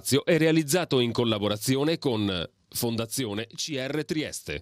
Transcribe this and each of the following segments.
spazio È realizzato in collaborazione con Fondazione CR Trieste.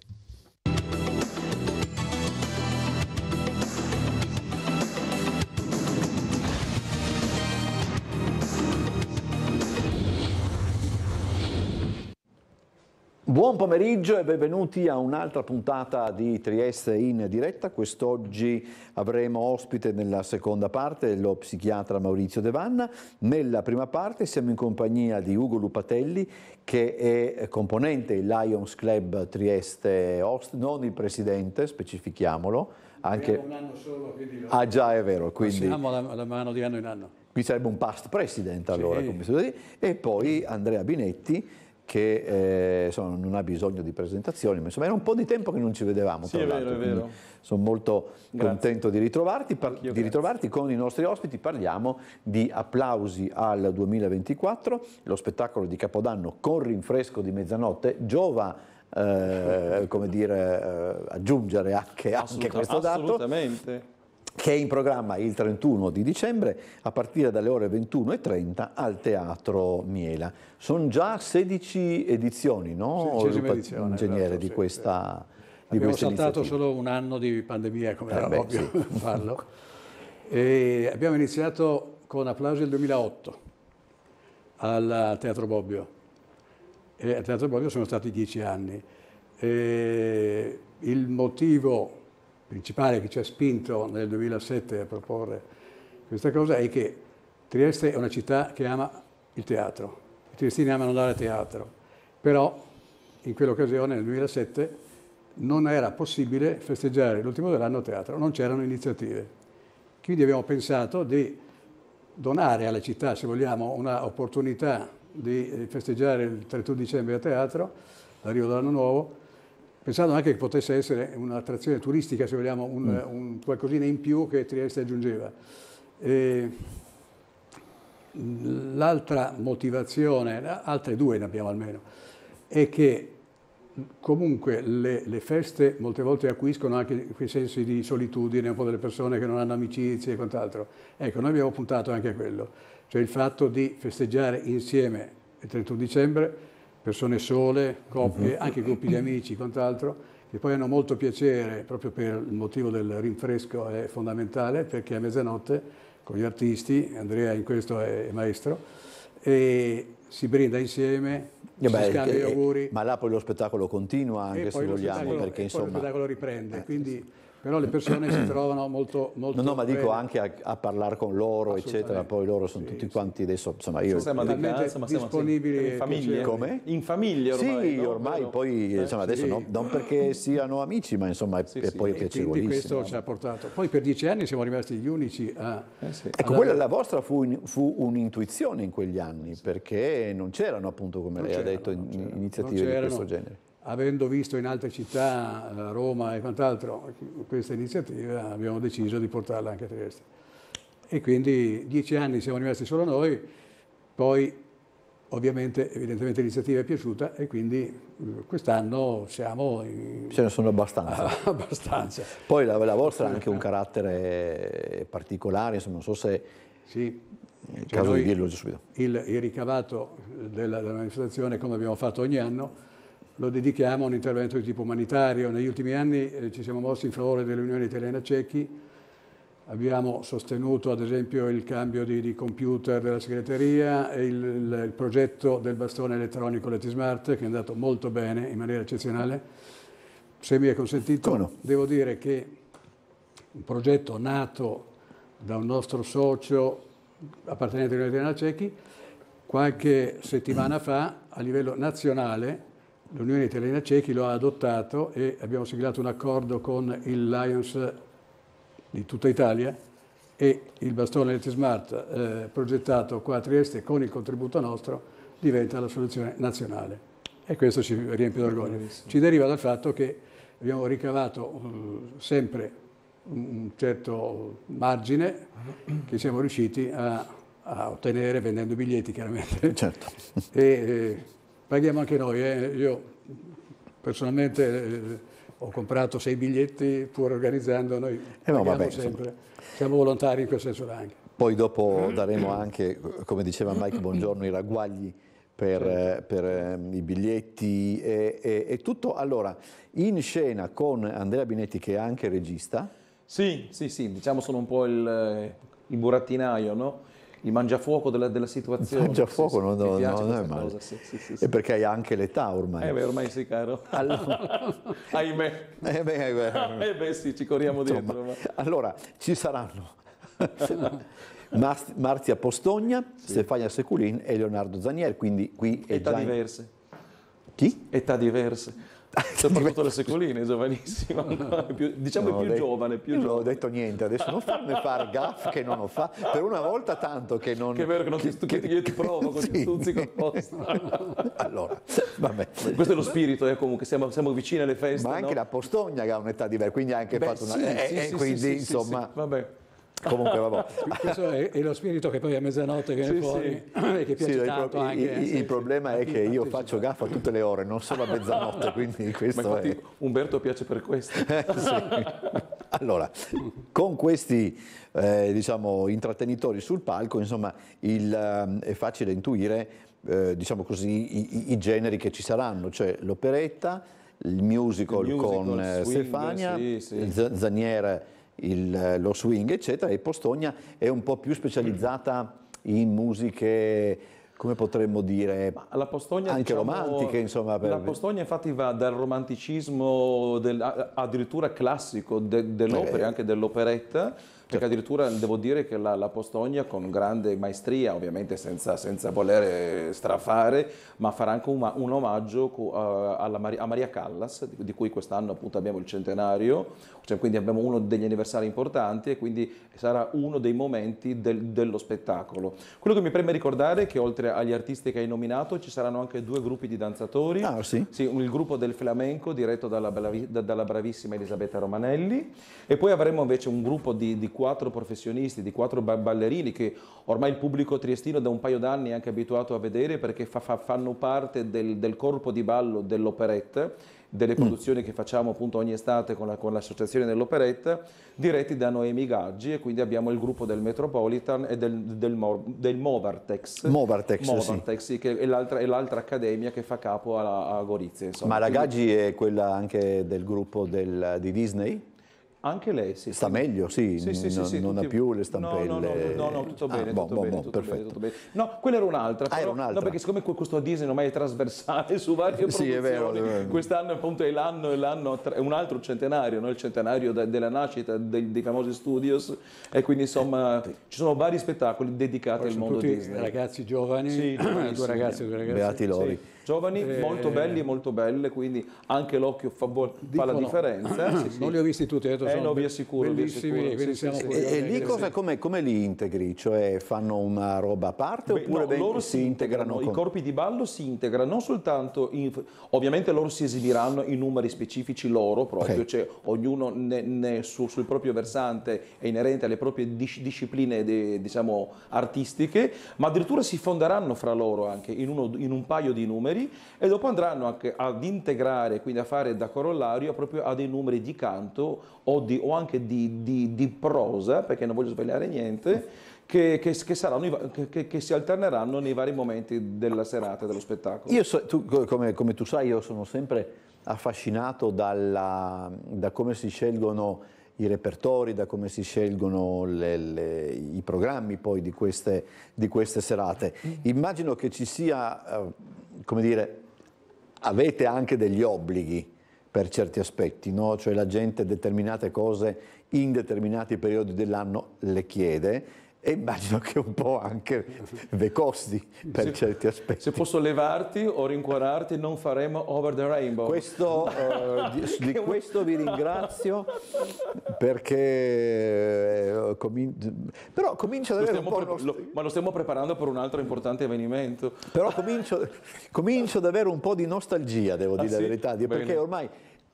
Buon pomeriggio e benvenuti a un'altra puntata di Trieste in diretta. Quest'oggi avremo ospite nella seconda parte lo psichiatra Maurizio Devanna. Nella prima parte siamo in compagnia di Ugo Lupatelli che è componente del Lions Club Trieste Ost, non il presidente, specifichiamolo. Anche... Un anno solo, quindi Ah già, è vero. Quindi... Passiamo la, la mano di anno in anno. Qui sarebbe un past president allora, sì. come si può dire. E poi Andrea Binetti che eh, insomma, non ha bisogno di presentazioni, ma insomma era un po' di tempo che non ci vedevamo. Sì, è vero, è vero. Sono molto Grazie. contento di ritrovarti, par- di ritrovarti con i nostri ospiti, parliamo di applausi al 2024, lo spettacolo di Capodanno con rinfresco di mezzanotte, giova eh, come dire, eh, aggiungere anche, anche questo dato. Assolutamente che è in programma il 31 di dicembre a partire dalle ore 21.30 al Teatro Miela. Sono già 16 edizioni, no? 16 edizioni, esatto, ingegnere esatto, di questa... Sì, Di Abbiamo saltato solo un anno di pandemia, come eh era beh, ovvio sì. farlo. E abbiamo iniziato con applausi nel 2008 al Teatro Bobbio. E al Teatro Bobbio sono stati dieci anni. E il motivo principale che ci ha spinto nel 2007 a proporre questa cosa è che Trieste è una città che ama il teatro, i triestini amano andare a teatro, però in quell'occasione nel 2007 non era possibile festeggiare l'ultimo dell'anno a teatro, non c'erano iniziative. Quindi abbiamo pensato di donare alla città, se vogliamo, un'opportunità di eh, festeggiare il 31 dicembre a teatro, l'arrivo dell'anno nuovo, pensando anche che potesse essere un'attrazione turistica, se vogliamo, un, mm. un, qualcosina in più che Trieste aggiungeva. E, l'altra motivazione, altre due ne abbiamo almeno, è che comunque le, le, feste molte volte acquiscono anche quei sensi di solitudine, un po' delle persone che non hanno amicizie e quant'altro. Ecco, noi abbiamo puntato anche a quello, cioè il fatto di festeggiare insieme il 31 dicembre persone sole, coppie, uh-huh. anche gruppi di amici, quant'altro, che poi hanno molto piacere, proprio per il motivo del rinfresco è fondamentale, perché a mezzanotte con gli artisti, Andrea in questo è maestro, e si brinda insieme, eh beh, si scambia gli eh, eh, auguri. Ma là poi lo spettacolo continua anche se vogliamo, perché insomma... lo spettacolo riprende, eh, quindi però le persone si trovano molto... molto no, no, ma bene. dico anche a, a parlare con loro, eccetera, poi loro sono sì, tutti sì. quanti adesso, insomma io... Siamo di casa, disponibili in famiglia. Come? In famiglia ormai. Sì, no? ormai no. poi, eh, insomma, adesso sì. no, non perché siano amici, ma insomma è, è poi piacevolissimo. piacevolissimo. questo ci ha portato. Poi per dieci anni siamo rimasti gli unici a... Eh ecco, quella la vostra fu, in, fu un'intuizione in quegli anni, perché non c'erano appunto, come non lei ha detto, iniziative di questo genere avendo visto in altre città, eh, Roma e quant'altro, questa iniziativa, abbiamo deciso di portarla anche a Trieste. E quindi dieci anni siamo rimasti solo noi, poi ovviamente evidentemente l'iniziativa è piaciuta e quindi eh, quest'anno siamo... In... Ce ne sono abbastanza. abbastanza. Poi la, la vostra ha anche un carattere particolare, insomma, non so se... Sì. È il cioè caso di dirlo subito. Il, il ricavato della, della manifestazione, come abbiamo fatto ogni anno, lo dedichiamo a un intervento di tipo umanitario. Negli ultimi anni eh, ci siamo mossi in favore dell'Unione Italiana Cecchi, abbiamo sostenuto ad esempio il cambio di, di computer della segreteria, il, il, il, progetto del bastone elettronico Leti Smart che è andato molto bene in maniera eccezionale. Se mi è consentito, no? devo dire che un progetto nato da un nostro socio appartenente all'Unione Italiana Cecchi qualche settimana fa a livello nazionale l'Unione Italiana Cechi lo ha adottato e abbiamo siglato un accordo con il Lions di tutta Italia e il bastone Leti Smart eh, progettato qua a Trieste con il contributo nostro diventa la soluzione nazionale e questo ci riempie d'orgoglio. Ci deriva dal fatto che abbiamo ricavato um, sempre un certo margine che siamo riusciti a, a ottenere vendendo biglietti chiaramente certo. e, eh, Paghiamo anche noi, eh? io personalmente eh, ho comprato sei biglietti pur organizzando, noi eh no, vabbè, sempre, insomma. siamo volontari in quel senso anche. Poi dopo mm. daremo anche, come diceva Mike Buongiorno, i ragguagli per, certo. eh, per ehm, i biglietti e, e, e, tutto. Allora, in scena con Andrea Binetti che è anche regista. Sì, sì, sì, diciamo sono un po' il, eh, il burattinaio, no? il mangiafuoco della, della situazione. Il mangiafuoco, sì, no, sì, non è male. Sì, e perché hai anche l'età ormai. Eh beh, ormai sì, caro. Allora... Ahimè. Eh beh, eh beh. Eh beh, sì, ci corriamo dentro. Ma... Allora, ci saranno Marzia Postogna, Stefania Seculin e Leonardo Zanier, quindi qui è età già... diverse. Chi? Età diverse soprattutto le secoline, giovanissima, diciamo no, più dai, giovane. Più io giovane. non ho detto niente, adesso non farmi far gaff che non ho fa per una volta tanto che non... Che è vero che, non che, ti, che, che io ti provo sì. ti stuzzico allora, vabbè. Questo è lo spirito, eh, comunque, siamo, siamo, vicini alle feste. Ma anche no? la Postogna che ha un'età diversa, quindi ha anche Beh, fatto sì, una... Sì, eh, sì, eh, quindi, insomma... Vabbè. Comunque, vabbè. Questo è, è, lo spirito che poi a mezzanotte viene sì, fuori sì. e che piace sì, tanto eh, il, anche. Il, il problema è che io faccio gaffa tutte le ore, non solo a mezzanotte, quindi questo Ma infatti, è... Umberto piace per questo. Eh, allora, con questi eh, diciamo, intrattenitori sul palco, insomma, il, eh, è facile intuire eh, diciamo così, i, i generi che ci saranno, cioè l'operetta, il musical, il musical con eh, Stefania, sì, sì. Zanier il, lo swing, eccetera, e Postonia è un po' più specializzata in musiche come potremmo dire, la Postogna, anche diciamo, romantiche. Insomma, per... La Postonia infatti va dal romanticismo del, addirittura classico de, dell'opera, eh, anche dell'operetta, perché certo. addirittura devo dire che la, la Postogna con grande maestria, ovviamente senza, senza voler eh, strafare, ma farà anche un, un omaggio a Maria, a Maria Callas, di cui quest'anno appunto abbiamo il centenario, cioè, quindi abbiamo uno degli anniversari importanti e quindi sarà uno dei momenti del, dello spettacolo. Quello che mi preme ricordare è che oltre agli artisti che hai nominato ci saranno anche due gruppi di danzatori. Ah, sì? sì il gruppo del flamenco diretto dalla, bravi, da, dalla, bravissima Elisabetta Romanelli e poi avremo invece un gruppo di, di quattro professionisti, di quattro ballerini che ormai il pubblico triestino da un paio d'anni è anche abituato a vedere perché fa, fa, fanno parte del, del corpo di ballo dell'operetta delle mm. produzioni mm. che facciamo appunto ogni estate con, la, con l'associazione dell'Operetta, diretti da Noemi Gaggi e quindi abbiamo il gruppo del Metropolitan e del, del, Mor- del Movartex. Movartex, Movartex sì. sì. che è l'altra, è l'altra, accademia che fa capo a, a Gorizia. Insomma. Ma la Gaggi è quella anche del gruppo del, di Disney? Anche lei, sì. Sta meglio, sì, sì, sì, sì non, tutti... ha più le stampelle. No, no, no, no tutto ah, bene, ah, tutto, boh, bene, boh, tutto bene, tutto bene. No, quella era un'altra. Ah, era un'altra. No, perché siccome questo Disney ormai è trasversale su varie sì, è vero, è vero. quest'anno appunto è l'anno, è l'anno, è un altro centenario, no? il centenario de- della nascita dei, dei, famosi studios e quindi insomma eh, ci sono vari spettacoli dedicati Poi al mondo Disney. ragazzi giovani, sì, due ragazzi, due ragazzi. Beati Lori. Sì giovani eh, molto belli e molto belle, quindi anche l'occhio fa, bo- fa la differenza. Ah, sì, sì. Non li ho visti tutti, ho detto, eh, no, vi assicuro, bellissimi. Vi assicuro. Sì, e, e, lì come, li integri? Cioè fanno una roba a parte Beh, oppure no, ben, loro si integrano? Con... I corpi di ballo si integrano non soltanto, in... ovviamente loro si esibiranno in numeri specifici loro proprio, okay. cioè ognuno ne, ne su, sul proprio versante è inerente alle proprie dis- discipline de, diciamo, artistiche, ma addirittura si fonderanno fra loro anche in, uno, in un paio di numeri numeri e dopo andranno anche ad integrare, quindi a fare da corollario proprio a dei numeri di canto o, di, o anche di, di, di, prosa, perché non voglio svegliare niente, che, che, che, saranno, che, si alterneranno nei vari momenti della serata, dello spettacolo. So, tu, come, come, tu sai, io sono sempre affascinato dalla, da come si scelgono i repertori, da come si scelgono le, le, i programmi poi di queste, di queste serate. Mm. Immagino che ci sia eh, come dire, avete anche degli obblighi per certi aspetti, no? cioè la gente determinate cose in determinati periodi dell'anno le chiede e immagino che un po' anche dei costi per se, certi aspetti. Se posso levarti o rincuorarti non faremo Over the Rainbow. Questo, eh, di, questo vi ringrazio perché eh, comin però comincio ad avere un po' lo, ma lo stiamo preparando per un altro importante avvenimento. Però comincio, comincio ad avere un po' di nostalgia, devo ah, dire sì? la verità, perché Bene. ormai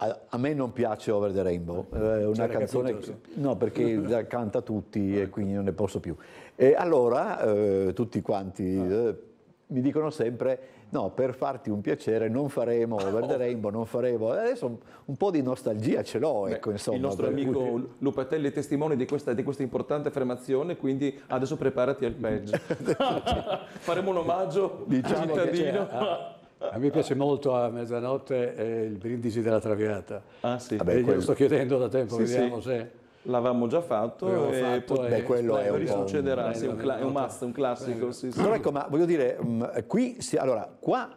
a, a, me non piace Over the Rainbow, ah. eh, è una cioè, canzone... Capito, sì. No, perché la canta tutti e ecco. quindi non ne posso più. E allora eh, tutti quanti ah. eh, mi dicono sempre... No, per farti un piacere non faremo Over the Rainbow, non faremo... Adesso un po' di nostalgia ce l'ho, ecco, insomma. Il nostro amico cui... Lupatelli è testimone di questa, di questa, importante affermazione, quindi adesso preparati al peggio. faremo un omaggio diciamo cittadino. Che a me piace molto a mezzanotte eh, il brindisi della traviata. Ah sì. Vabbè, eh, quello... Io lo sto chiedendo da tempo, sì, vediamo sì. se... L'avevamo già fatto, e fatto poi, beh, quello è un, succederà, un, sì, un, cla- un must, un classico. Sì, sì. Però ecco, ma voglio dire, mh, mm, qui, si, allora, qua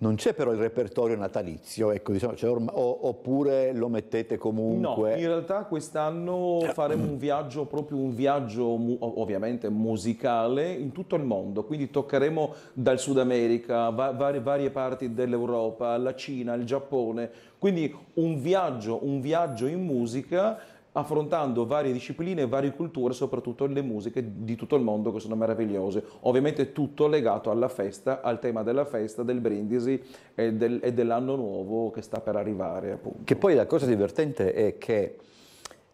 non c'è però il repertorio natalizio, ecco, diciamo, cioè orm- oppure lo mettete comunque? No, in realtà quest'anno eh. faremo un viaggio, proprio un viaggio mu- ovviamente musicale in tutto il mondo, quindi toccheremo dal Sud America, va- varie, varie parti dell'Europa, la Cina, il Giappone, quindi un viaggio, un viaggio in musica affrontando varie discipline varie culture, soprattutto le musiche di tutto il mondo che sono meravigliose. Ovviamente tutto legato alla festa, al tema della festa, del brindisi e, del, e dell'anno nuovo che sta per arrivare. Appunto. Che poi la cosa divertente è che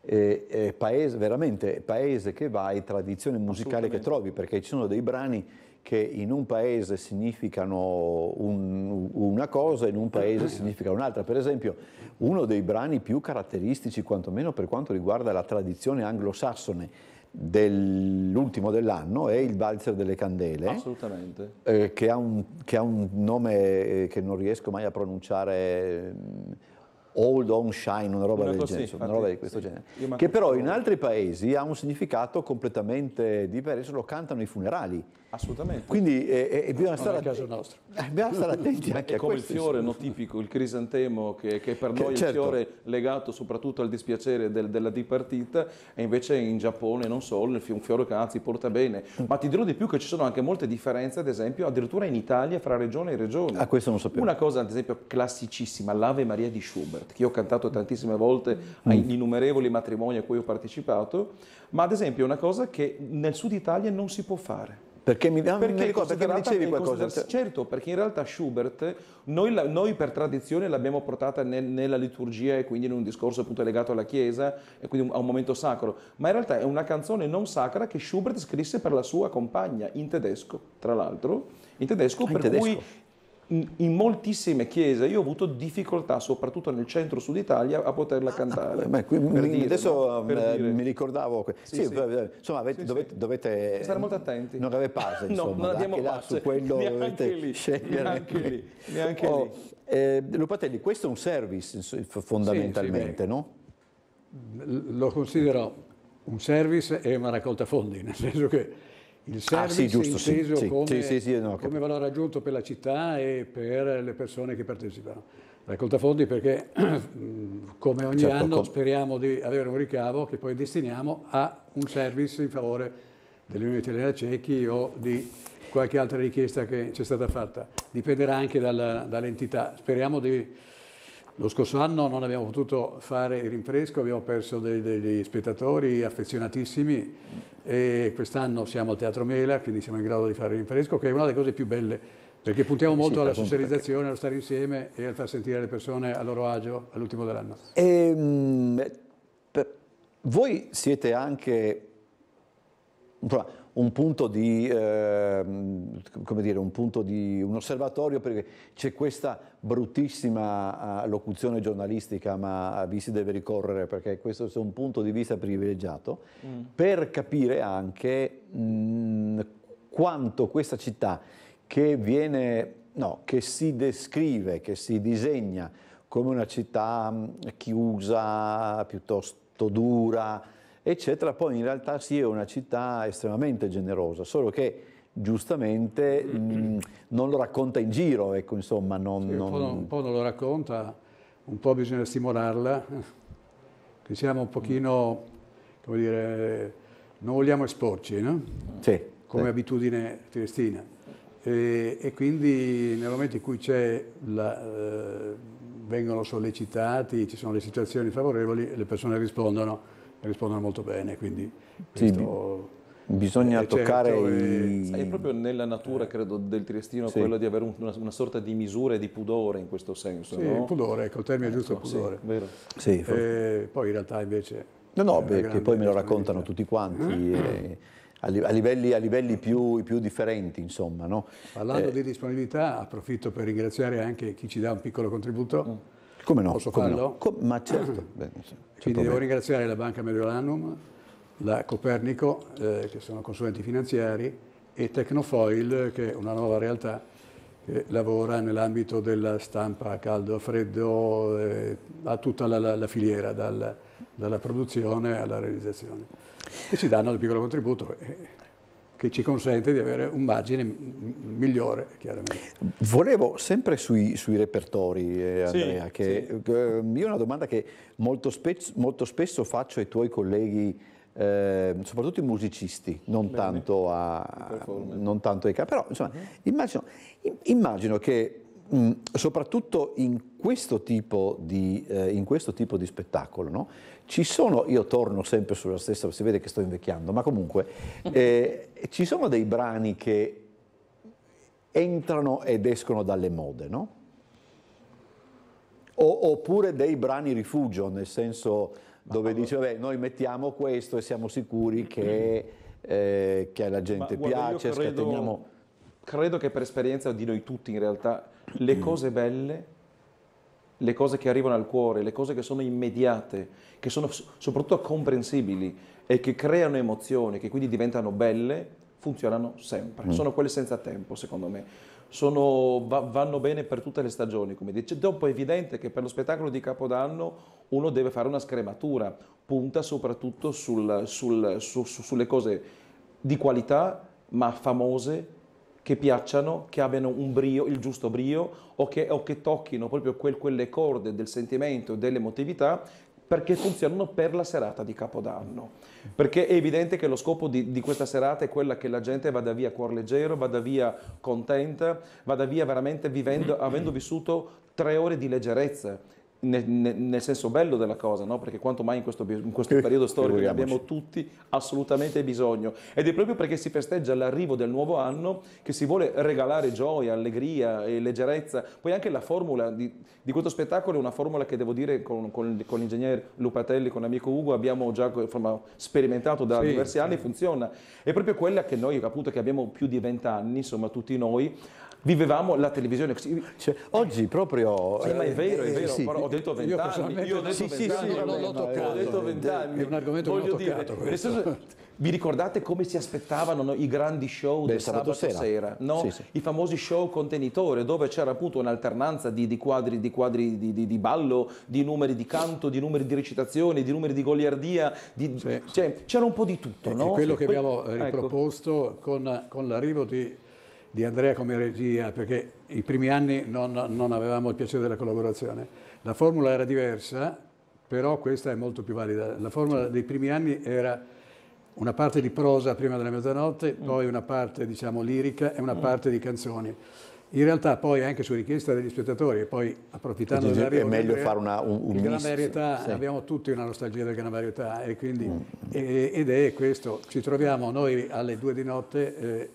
eh, eh, paese, veramente paese che vai, tradizione musicale che trovi, perché ci sono dei brani che in un paese significano un, una cosa, in un paese significa un'altra. Per esempio, uno dei brani più caratteristici, quantomeno per quanto riguarda la tradizione anglosassone dell'ultimo dell'anno, è il Valzer delle Candele. Assolutamente. Eh, che, ha un, che, ha un, nome eh, che non riesco mai a pronunciare Old On Shine, una roba una del così, genere, infatti, una roba di questo sì, genere, che però in altri paesi ha un significato completamente diverso, lo cantano i funerali. Assolutamente. Quindi eh, eh, bisogna, stare att- eh, bisogna, stare attenti anche a questo. È come il fiore no, tipico, il crisantemo, che, che per noi che, certo. è il certo. fiore legato soprattutto al dispiacere del, della dipartita, e invece in Giappone, non solo, un fiore che anzi porta bene. Mm. Ma ti dirò di più che ci sono anche molte differenze, ad esempio, addirittura in Italia, fra regione e regione. A ah, questo non sapevo. Una cosa, ad esempio, classicissima, l'Ave Maria di Schubert. Cioè, che io ho cantato tantissime volte mm. agli innumerevoli matrimoni a cui ho partecipato, ma ad esempio è una cosa che nel sud Italia non si può fare. Perché mi, ah, perché, perché mi dicevi qualcosa? Cioè certo, perché in realtà Schubert, noi, la, noi per tradizione l'abbiamo portata nel, nella liturgia e quindi in un discorso appunto legato alla Chiesa e quindi a un momento sacro, ma in realtà è una canzone non sacra che Schubert scrisse per la sua compagna in tedesco, tra l'altro, in tedesco, ah, per tedesco. cui in, moltissime chiese io ho avuto difficoltà, soprattutto nel centro-sud Italia, a poterla ah, cantare. Ah, qui, mi, dire, adesso no? eh, mi ricordavo. Sì, sì, sì. Insomma, avete, dovete, dovete, stare molto attenti. Non avete pace, insomma, no, non abbiamo là, pace. su quello neanche dovete lì, scegliere. Neanche lì. Neanche oh, lì. Eh, Lupatelli, questo è un service fondamentalmente, no? Lo considero un service e una raccolta fondi, nel senso che il servizio ah, sì, giusto, inteso sì, come, sì, no, come valore aggiunto per la città e per le persone che partecipano. Raccolta fondi perché come ogni certo, anno speriamo di avere un ricavo che poi destiniamo a un service in favore dell'Unione Italiana Cechi o di qualche altra richiesta che ci è stata fatta. Dipenderà anche dall'entità. Speriamo di lo scorso anno non abbiamo potuto fare il rinfresco, abbiamo perso dei, dei, spettatori affezionatissimi e quest'anno siamo al Teatro Mela, quindi siamo in grado di fare il rinfresco, che è una delle cose più belle, perché puntiamo molto sì, alla socializzazione, perché... allo stare insieme e al far sentire le persone a loro agio all'ultimo dell'anno. Ehm, voi siete anche un punto di, eh, come dire, un punto di, un osservatorio perché c'è questa bruttissima ah, locuzione giornalistica ma vi si deve ricorrere perché questo è un punto di vista privilegiato mm. per capire anche mh, mm, quanto questa città che viene, no, che si descrive, che si disegna come una città mm, chiusa, piuttosto dura, eccetera, poi in realtà sì è una città estremamente generosa, solo che giustamente mh, mm, non lo racconta in giro, ecco, insomma, non, sì, Un, po non, un, po non, lo racconta, un po' bisogna stimolarla, che siamo un pochino, come dire, non vogliamo esporci, no? Sì, come sì. abitudine triestina. E, e, quindi nel momento in cui la, eh, vengono sollecitati, ci sono le situazioni favorevoli, le persone rispondono rispondono molto bene, quindi sì, questo... Bisogna eh, toccare certo, i... È proprio nella natura, eh. credo, del triestino sì. quello di avere una, una, sorta di misura e di pudore in questo senso. Sì, no? pudore, ecco, il termine ecco, giusto è pudore. Sì, vero. Sì, for... eh, poi in realtà invece... No, no, perché poi me lo raccontano tutti quanti. Eh? eh a, livelli, a livelli più, più, differenti, insomma. No? Parlando eh. di disponibilità, approfitto per ringraziare anche chi ci dà un piccolo contributo. Mm come no? Posso come farlo? No. ma certo. Quindi devo certo, ringraziare la Banca Mediolanum, la Copernico, eh, che sono consulenti finanziari, e Tecnofoil, che è una nuova realtà che lavora nell'ambito della stampa a caldo, a freddo, eh, a tutta la, la, la filiera, dal, dalla produzione alla realizzazione. E ci danno il piccolo contributo. Eh che ci consente di avere un margine migliore, chiaramente. Volevo, sempre sui, sui repertori, eh, Andrea, sì, che, sì. Eh, io una domanda che molto, spez, molto spesso faccio ai tuoi colleghi eh, soprattutto i musicisti, non, Bene, tanto, a, non tanto, ai capi. Però insomma, uh mhm. -huh. immagino, immagino, che mh, soprattutto in questo tipo di, eh, questo tipo di spettacolo, no? Ci sono, io torno sempre sulla stessa, si vede che sto invecchiando, ma comunque eh, ci sono dei brani che entrano ed escono dalle mode, no? O, oppure dei brani rifugio, nel senso dove ma, dice, vabbè, noi mettiamo questo e siamo sicuri che, mm. eh, che alla gente ma, piace, guarda, credo, scateniamo... Credo che per esperienza di noi tutti in realtà le mm. cose belle le cose che arrivano al cuore, le cose che sono immediate, che sono soprattutto comprensibili e che creano emozioni, che quindi diventano belle, funzionano sempre. Mm. Sono quelle senza tempo, secondo me. Sono, va, vanno bene per tutte le stagioni, come dice. Cioè, dopo è evidente che per lo spettacolo di Capodanno uno deve fare una scrematura, punta soprattutto sul, sul, su, su, sulle cose di qualità, ma famose, che piacciano, che abbiano un brio, il giusto brio o che, o che tocchino proprio quel, quelle corde del sentimento e dell'emotività perché funzionano per la serata di Capodanno. Perché è evidente che lo scopo di, di, questa serata è quella che la gente vada via a cuor leggero, vada via contenta, vada via veramente vivendo, avendo vissuto tre ore di leggerezza, nel, nel, senso bello della cosa, no? perché quanto mai in questo, in questo periodo storico ne abbiamo tutti assolutamente bisogno. Ed è proprio perché si festeggia l'arrivo del nuovo anno che si vuole regalare gioia, allegria e leggerezza. Poi anche la formula di, di questo spettacolo è una formula che devo dire con, con, con l'ingegnere Lupatelli, con l'amico Ugo, abbiamo già insomma, sperimentato da sì, diversi anni, e funziona. È proprio quella che noi, appunto, che abbiamo più di vent'anni, insomma tutti noi, vivevamo la televisione. Cioè, oggi proprio... Sì, ma è eh, vero, è eh, vero, sì. ho detto vent'anni. Io ho detto vent'anni, non l'ho toccato. Ho detto vent'anni. È un argomento Voglio che ho toccato. Vi ricordate come si aspettavano no, i grandi show Beh, del sabato, sabato sera? sera no? sì, sì. I famosi show contenitore dove c'era appunto un'alternanza di, di, quadri, di, quadri di, di, ballo, di numeri di canto, di numeri di recitazione, di numeri di goliardia, sì. cioè, c'era un po' di tutto. No? È quello che abbiamo riproposto ecco. con, con l'arrivo di di Andrea come regia, perché i primi anni non, non avevamo il piacere della collaborazione. La formula era diversa, però questa è molto più valida. La formula dei primi anni era una parte di prosa prima della mezzanotte, mm. poi una parte diciamo lirica e una mm. parte di canzoni. In realtà poi anche su richiesta degli spettatori e poi approfittando della È meglio fare una, un, un Gran Varietà, sì. abbiamo tutti una nostalgia del Gran Varietà e quindi, mm. e, ed è questo, ci troviamo noi alle due di notte, eh,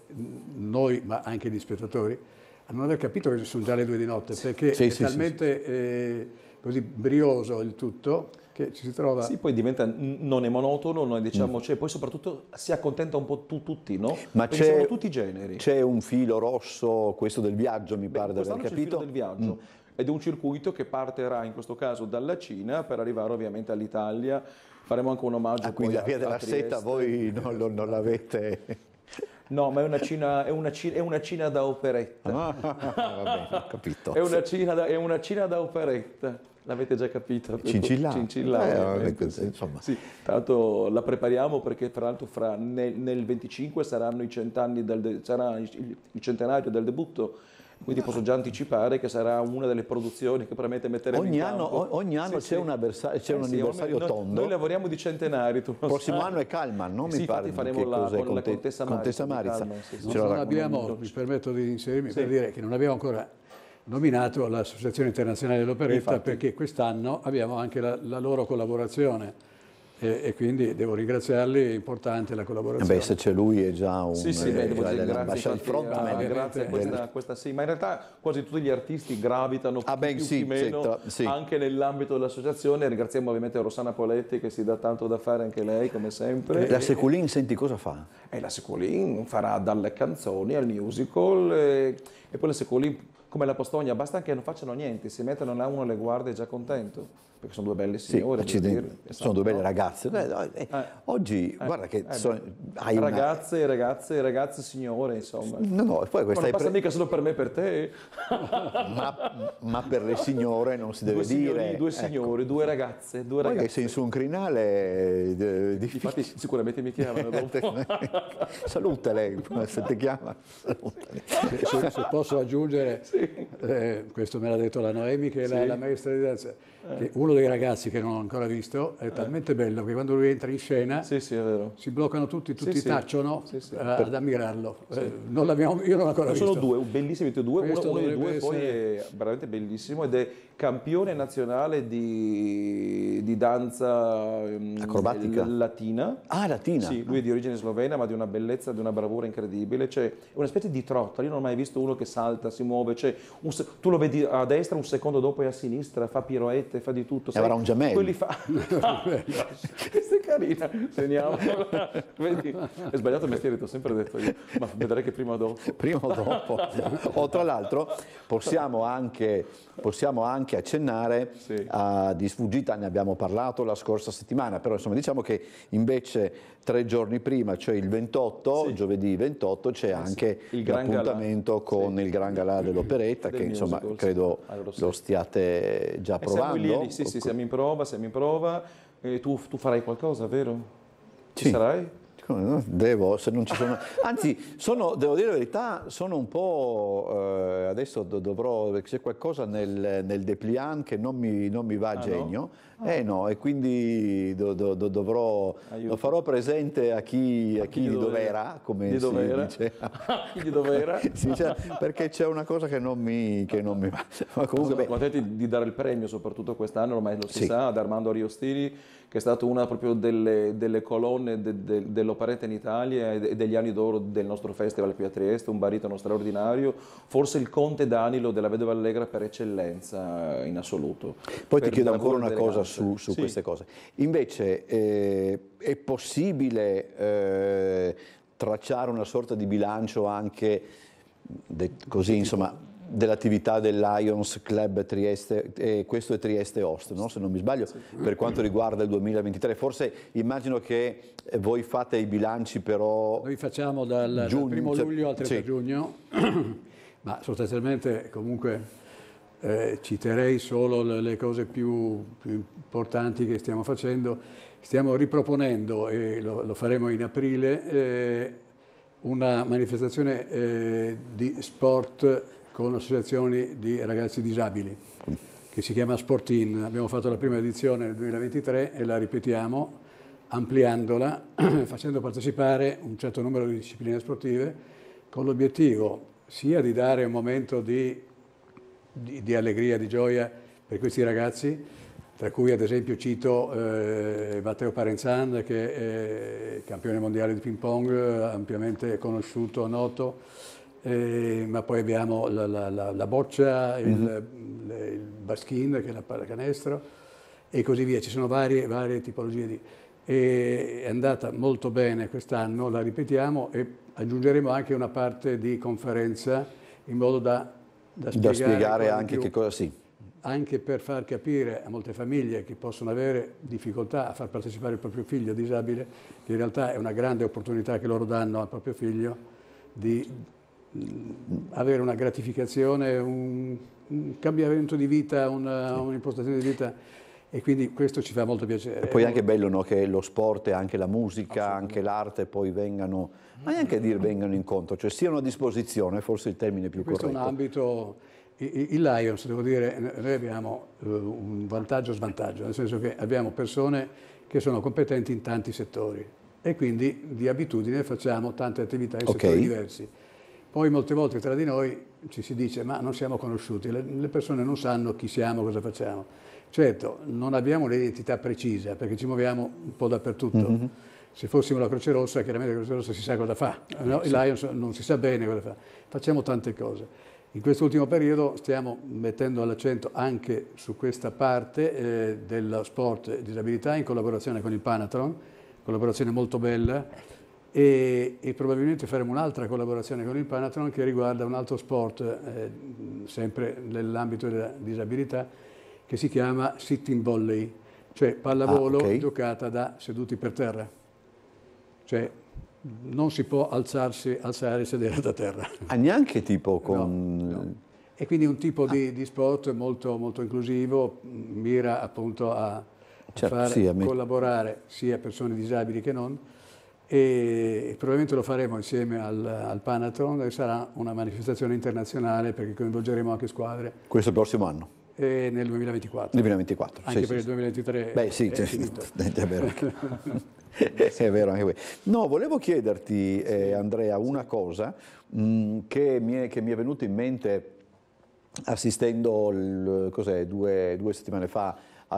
noi ma anche gli spettatori, a non aver capito che sono già le due di notte perché sì, è sì, talmente eh, così brioso il tutto che ci si trova... Sì, poi diventa, non è monotono, noi diciamo, mm. cioè, poi soprattutto si accontenta un po' tu, tutti, no? Ma Perché c'è, sono tutti i generi. C'è un filo rosso, questo del viaggio mi pare di aver capito. C'è il filo del viaggio. Mm. Ed è un circuito che parterà in questo caso dalla Cina per arrivare ovviamente all'Italia. Faremo anche un omaggio. Ah, quindi la via della seta voi non, non l'avete... No, ma è una Cina, è una Cina, è una Cina da operetta. Ah, vabbè, ho capito. è, una Cina da, è una Cina da operetta. L'avete già capito. Cincilla. Cincilla. Eh, insomma. Sì, tra l'altro la prepariamo perché tra l'altro fra, nel, nel 25 saranno i cent'anni del, sarà il, centenario del debutto quindi posso già anticipare che sarà una delle produzioni che permette di mettere ogni in campo. Anno, ogni anno sì, c'è, sì. Un, avversa- c'è eh un sì, anniversario tondo. Noi lavoriamo di centenari. Il prossimo sai. anno è Calman, non eh mi pare. Sì, faremo la, con la Contessa, Marizza. Contessa Marizza. Calman, non abbiamo, mi permetto di inserirmi per dire che non abbiamo ancora nominato l'Associazione Internazionale dell'Operetta Infatti. perché quest'anno abbiamo anche la, la loro collaborazione e, e, quindi devo ringraziarli, è importante la collaborazione. Beh, se c'è lui è già un sì, sì, beh, eh, devo dire, grazie, infatti, frontman, eh, ah, grazie a questa, questa, sì, ma in realtà quasi tutti gli artisti gravitano ah, più, ben, più sì, meno tra, sì. anche nell'ambito dell'associazione, ringraziamo ovviamente Rossana Poletti che si dà tanto da fare anche lei come sempre. La Seculin senti cosa fa? Eh, la Seculin farà dalle canzoni al musical eh, e poi la Seculin come la Postonia, basta che non facciano niente, si mettono là uno le guardie già contento perché sono due belle signore. Sì, dire, sono due belle ragazze. Eh, eh, oggi, eh, guarda che eh, sono, hai ragazze, una... ragazze, ragazze, signore, insomma. No, no, poi questa non passa pre... mica solo per me, e per te. ma, ma, per le signore non si deve due signori, dire. due ecco. signori, due ragazze, due poi ragazze. sei su un crinale de, eh, Infatti sicuramente mi chiamano Saluta lei, se ti chiama. Salutale. Eh, se, se posso aggiungere, sì. questo me l'ha detto la Noemi, che è sì. la, la maestra di danza, che uno uno dei ragazzi che non ho ancora visto è eh. talmente bello che quando lui entra in scena sì, sì, si bloccano tutti, tutti sì, tacciono a, eh, ad ammirarlo. Eh, non io non l'ho ancora Sono visto. Sono due, bellissimi tutti due, Questo uno, dei due essere... poi è veramente bellissimo ed è campione nazionale di, di danza ehm, Acrobatica. latina. Ah, latina. Sì, lui è di origine slovena, ma di una bellezza, di una bravura incredibile. C'è una specie di trottola. Io non ho mai visto uno che salta, si muove. Cioè, un, tu lo vedi a destra, un secondo dopo è a sinistra, fa piroette, fa di tutto. E avrà un gemello. Quelli fa... Questa è carina, segniamola. Vedi, è sbagliato il mestiere, ti ho sempre detto io. Ma vedrai che prima o dopo. Prima o dopo. o tra l'altro possiamo anche possiamo anche accennare sì. a, di sfuggita, ne abbiamo parlato la scorsa settimana, però insomma diciamo che invece tre giorni prima, cioè il 28, sì. giovedì 28, c'è eh anche l'appuntamento con il Gran Galà dell'Operetta, del che musical, insomma credo allora, lo stiate già e eh, provando. Siamo sì, sì, siamo in prova, siamo in prova. Eh, tu, tu, farai qualcosa, vero? Ci sarai? Devo, se non ci sono... Anzi, sono, devo dire la verità, sono un po'... Eh, adesso dovrò... C'è qualcosa nel, nel dépliant che non mi, non mi va a ah, genio. No? Ah. Eh no, e quindi do, do, do, dovrò... Aiuto. Lo farò presente a chi, a chi, di dov'era, come di si dov'era. diceva. chi di dov'era. Diceva, perché c'è una cosa che non mi, che non mi va. Ma comunque... Sono contenti di dare il premio, soprattutto quest'anno, ormai lo si sì. sa, ad Armando Riostini che è stato una proprio delle, delle colonne de, de, dell'operetta in Italia e degli anni d'oro del nostro festival qui a Trieste, un baritono straordinario, forse il conte Danilo della Vedova Allegra per eccellenza in assoluto. Poi ti chiedo ancora una cosa su, su sì. queste cose. Invece eh, è possibile eh, tracciare una sorta di bilancio anche... De, così insomma dell'attività del Lions Club Trieste, eh, questo è Trieste Host, no? se non mi sbaglio, sì. per quanto riguarda il 2023. Forse immagino che voi fate i bilanci però... Noi facciamo dal, giugno, dal primo cioè luglio al 30 sì. giugno, ma sostanzialmente comunque eh, citerei solo le, cose più, più, importanti che stiamo facendo. Stiamo riproponendo, e lo, lo faremo in aprile, eh, una manifestazione eh, di sport con associazioni di ragazzi disabili che si chiama Sportin. Abbiamo fatto la prima edizione nel 2023 e la ripetiamo ampliandola, facendo partecipare un certo numero di discipline sportive con l'obiettivo sia di dare un momento di, di, di allegria, di gioia per questi ragazzi, tra cui ad esempio cito eh, Matteo Parenzan che è campione mondiale di ping pong, ampiamente conosciuto, noto, eh, ma poi abbiamo la, la, la, la boccia, mm-hmm. il, mhm. il, baskin che è la pallacanestro e così via. Ci sono varie, varie tipologie di... E è andata molto bene quest'anno, la ripetiamo e aggiungeremo anche una parte di conferenza in modo da, da spiegare, da spiegare anche più, che cosa sì. Anche per far capire a molte famiglie che possono avere difficoltà a far partecipare il proprio figlio disabile, che in realtà è una grande opportunità che loro danno al proprio figlio di avere una gratificazione, un, un cambiamento di vita, un'impostazione sì. un di vita e quindi questo ci fa molto piacere. E poi è anche bello no, che lo sport, anche la musica, anche l'arte poi vengano, ma neanche dire vengano incontro, cioè siano a disposizione, forse il termine più questo corretto. Questo è un ambito, il Lions devo dire, noi abbiamo eh, un vantaggio svantaggio, nel senso che abbiamo persone che sono competenti in tanti settori e quindi di abitudine facciamo tante attività in okay. settori diversi. Poi molte volte tra di noi ci si dice ma non siamo conosciuti, le persone non sanno chi siamo, cosa facciamo. Certo, non abbiamo un'identità precisa perché ci muoviamo un po' dappertutto. Mm-hmm. Se fossimo la Croce Rossa, chiaramente la Croce Rossa si sa cosa fa, eh, no? il Lions non si sa bene cosa fa. Facciamo tante cose. In quest'ultimo periodo stiamo mettendo l'accento anche su questa parte eh, dello sport disabilità in collaborazione con il Panatron, collaborazione molto bella e, e probabilmente faremo un'altra collaborazione con il Panatron che riguarda un altro sport, eh, sempre nell'ambito della disabilità, che si chiama sitting volley, cioè pallavolo ah, okay. giocata da seduti per terra. Cioè, non si può alzarsi, alzare e sedere da terra. Ah, neanche tipo con... No, no. E quindi un tipo ah. di, di, sport molto, molto, inclusivo, mira appunto a, certo, a far sì, a collaborare sia persone disabili che non, e probabilmente lo faremo insieme al, al Panatron, che sarà una manifestazione internazionale perché coinvolgeremo anche squadre. Questo prossimo anno? E nel 2024. 2024. Anche sì, per sì. il 2023. Beh sì, è, cioè, è vero. è vero anche questo. No, volevo chiederti eh, Andrea una cosa mh, mm, che, mi è, che mi è venuta in mente assistendo il, due, due settimane fa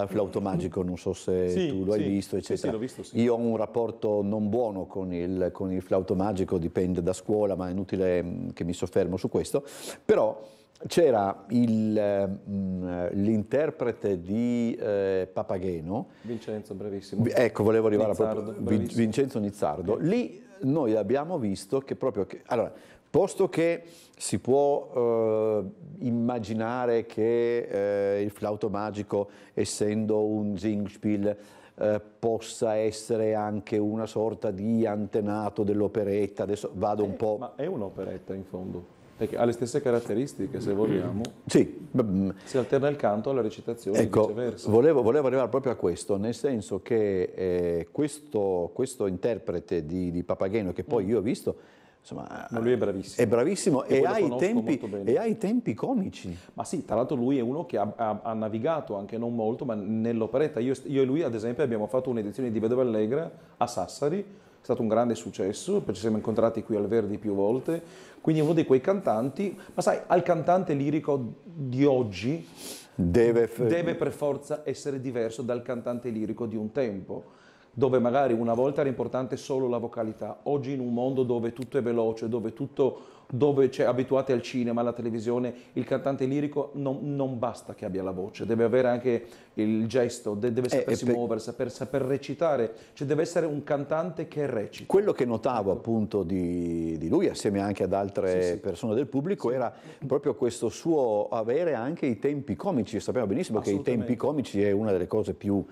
flautomagico, non so se sì, tu lo hai sì, visto, eccetera. Sì, sì, visto, Io ho un rapporto non buono con il, con il flautomagico, dipende da scuola, ma è inutile mm, che mi soffermo su questo, però c'era mm, l'interprete di eh, Papageno. Vincenzo, bravissimo. Ecco, volevo arrivare Nizzardo, a proprio, Vincenzo Nizzardo. Lì noi abbiamo visto che proprio... Che, allora, Posto che si può eh, immaginare che eh, il flauto magico, essendo un zingspiel, eh, possa essere anche una sorta di antenato dell'operetta, adesso vado un eh, po'... Ma è un'operetta in fondo? Perché ha le stesse caratteristiche, se vogliamo. Sì. Si alterna il canto alla recitazione ecco, volevo, volevo, arrivare proprio a questo, nel senso che eh, questo, questo, interprete di, di Papageno, che poi mm. io ho visto, Insomma, Ma lui è bravissimo. È bravissimo e, e, ha tempi, e, ha i tempi, comici. Ma sì, tra l'altro lui è uno che ha, ha, ha navigato anche non molto, ma nell'operetta. Io, io, e lui, ad esempio, abbiamo fatto un'edizione di Vedova Allegra a Sassari, è stato un grande successo, perché ci siamo incontrati qui al Verdi più volte. Quindi è uno di quei cantanti, ma sai, al cantante lirico di oggi deve, deve per forza essere diverso dal cantante lirico di un tempo dove magari una volta era importante solo la vocalità, oggi in un mondo dove tutto è veloce, dove tutto dove c'è abituati al cinema, alla televisione, il cantante lirico non, non, basta che abbia la voce, deve avere anche il gesto, deve eh, sapersi eh, per... muovere, saper, saper, recitare, cioè deve essere un cantante che recita. Quello che notavo ecco. appunto di, di lui, assieme anche ad altre sì, sì. persone del pubblico, sì. era proprio questo suo avere anche i tempi comici, sappiamo benissimo che i tempi comici è una delle cose più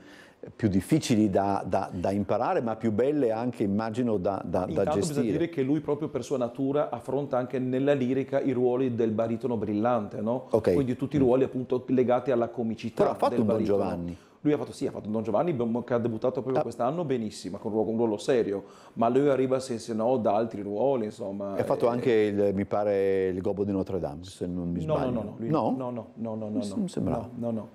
più difficili da, da, da, imparare, ma più belle anche, immagino, da, da, Intanto da gestire. bisogna dire che lui proprio per sua natura affronta anche nella lirica i ruoli del baritono brillante, no? okay. Quindi tutti i ruoli appunto legati alla comicità Però ha fatto un baritono. Don Giovanni. Lui ha fatto, sì, ha fatto Don Giovanni, che ha debuttato proprio ah. quest'anno benissimo, con un ruolo serio, ma lui arriva, se, se no, da altri ruoli, insomma. Ha fatto e, eh, anche, il, mi pare, il Gobo di Notre Dame, se non mi sbaglio. No, no, no. Lui, no? No, no, no, no, no. Mi no, sembrava. No, no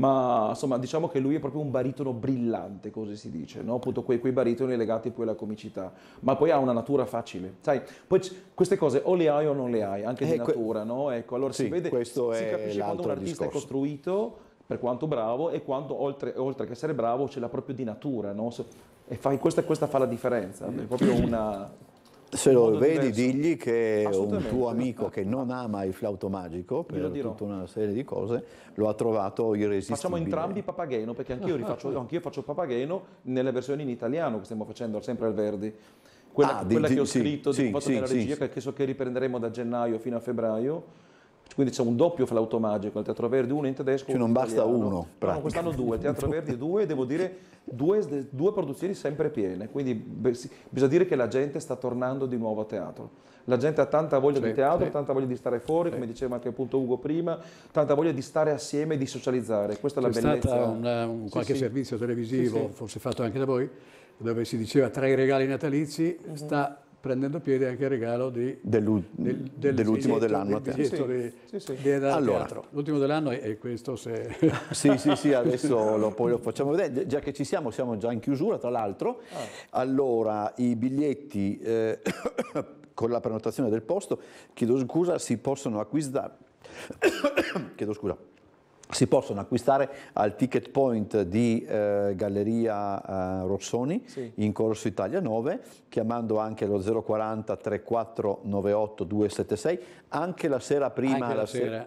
ma insomma diciamo che lui è proprio un baritono brillante, così si dice, no? appunto quei, quei baritoni legati poi alla comicità, ma poi ha una natura facile, sai, poi queste cose o le hai o non le hai, anche eh, di natura, no? Ecco, allora sì, si vede, questo si capisce quando un artista discorso. è costruito per quanto bravo e quanto oltre, oltre che essere bravo ce l'ha proprio di natura, no? E fai, questa, questa fa la differenza, è proprio una se lo vedi diverso. digli che un tuo amico che non ama il flauto magico per tutta una serie di cose lo ha trovato irresistibile facciamo entrambi Papageno perché anch'io, rifaccio, anch'io faccio Papageno nelle versioni in italiano che stiamo facendo sempre al Verdi quella, ah, quella di, che ho scritto sì, di, sì, fatto sì, nella regia sì. che so che riprenderemo da gennaio fino a febbraio quindi c'è un doppio flauto magico il Teatro Verdi, uno in tedesco. Cioè non basta italiano. uno. No, quest'anno due, Teatro Verdi due, devo dire due, due produzioni sempre piene, quindi bisogna dire che la gente sta tornando di nuovo a teatro. La gente ha tanta voglia sì, di teatro, sì. tanta voglia di stare fuori, come diceva anche appunto Ugo prima, tanta voglia di stare assieme e di socializzare. Questa è la bellezza. C'è stato un, un qualche servizio televisivo, forse fatto anche da voi, dove si diceva tra i regali natalizi mhm. sta prendendo piede anche il regalo di, Dell'u- del, del dell'ultimo dell'anno a te. Sì, sì, sì. allora. Teatro. L'ultimo dell'anno è, è questo se... sì, sì, sì, adesso lo, poi lo facciamo vedere. Già che ci siamo, siamo già in chiusura tra l'altro. Ah. Allora, i biglietti eh, con la prenotazione del posto, chiedo scusa, si possono acquistare... chiedo scusa si possono acquistare al ticket point di eh, Galleria eh, Rossoni sì. in Corso Italia 9, chiamando anche lo 040 3498 276, anche la sera prima. Anche la, la sera. sera.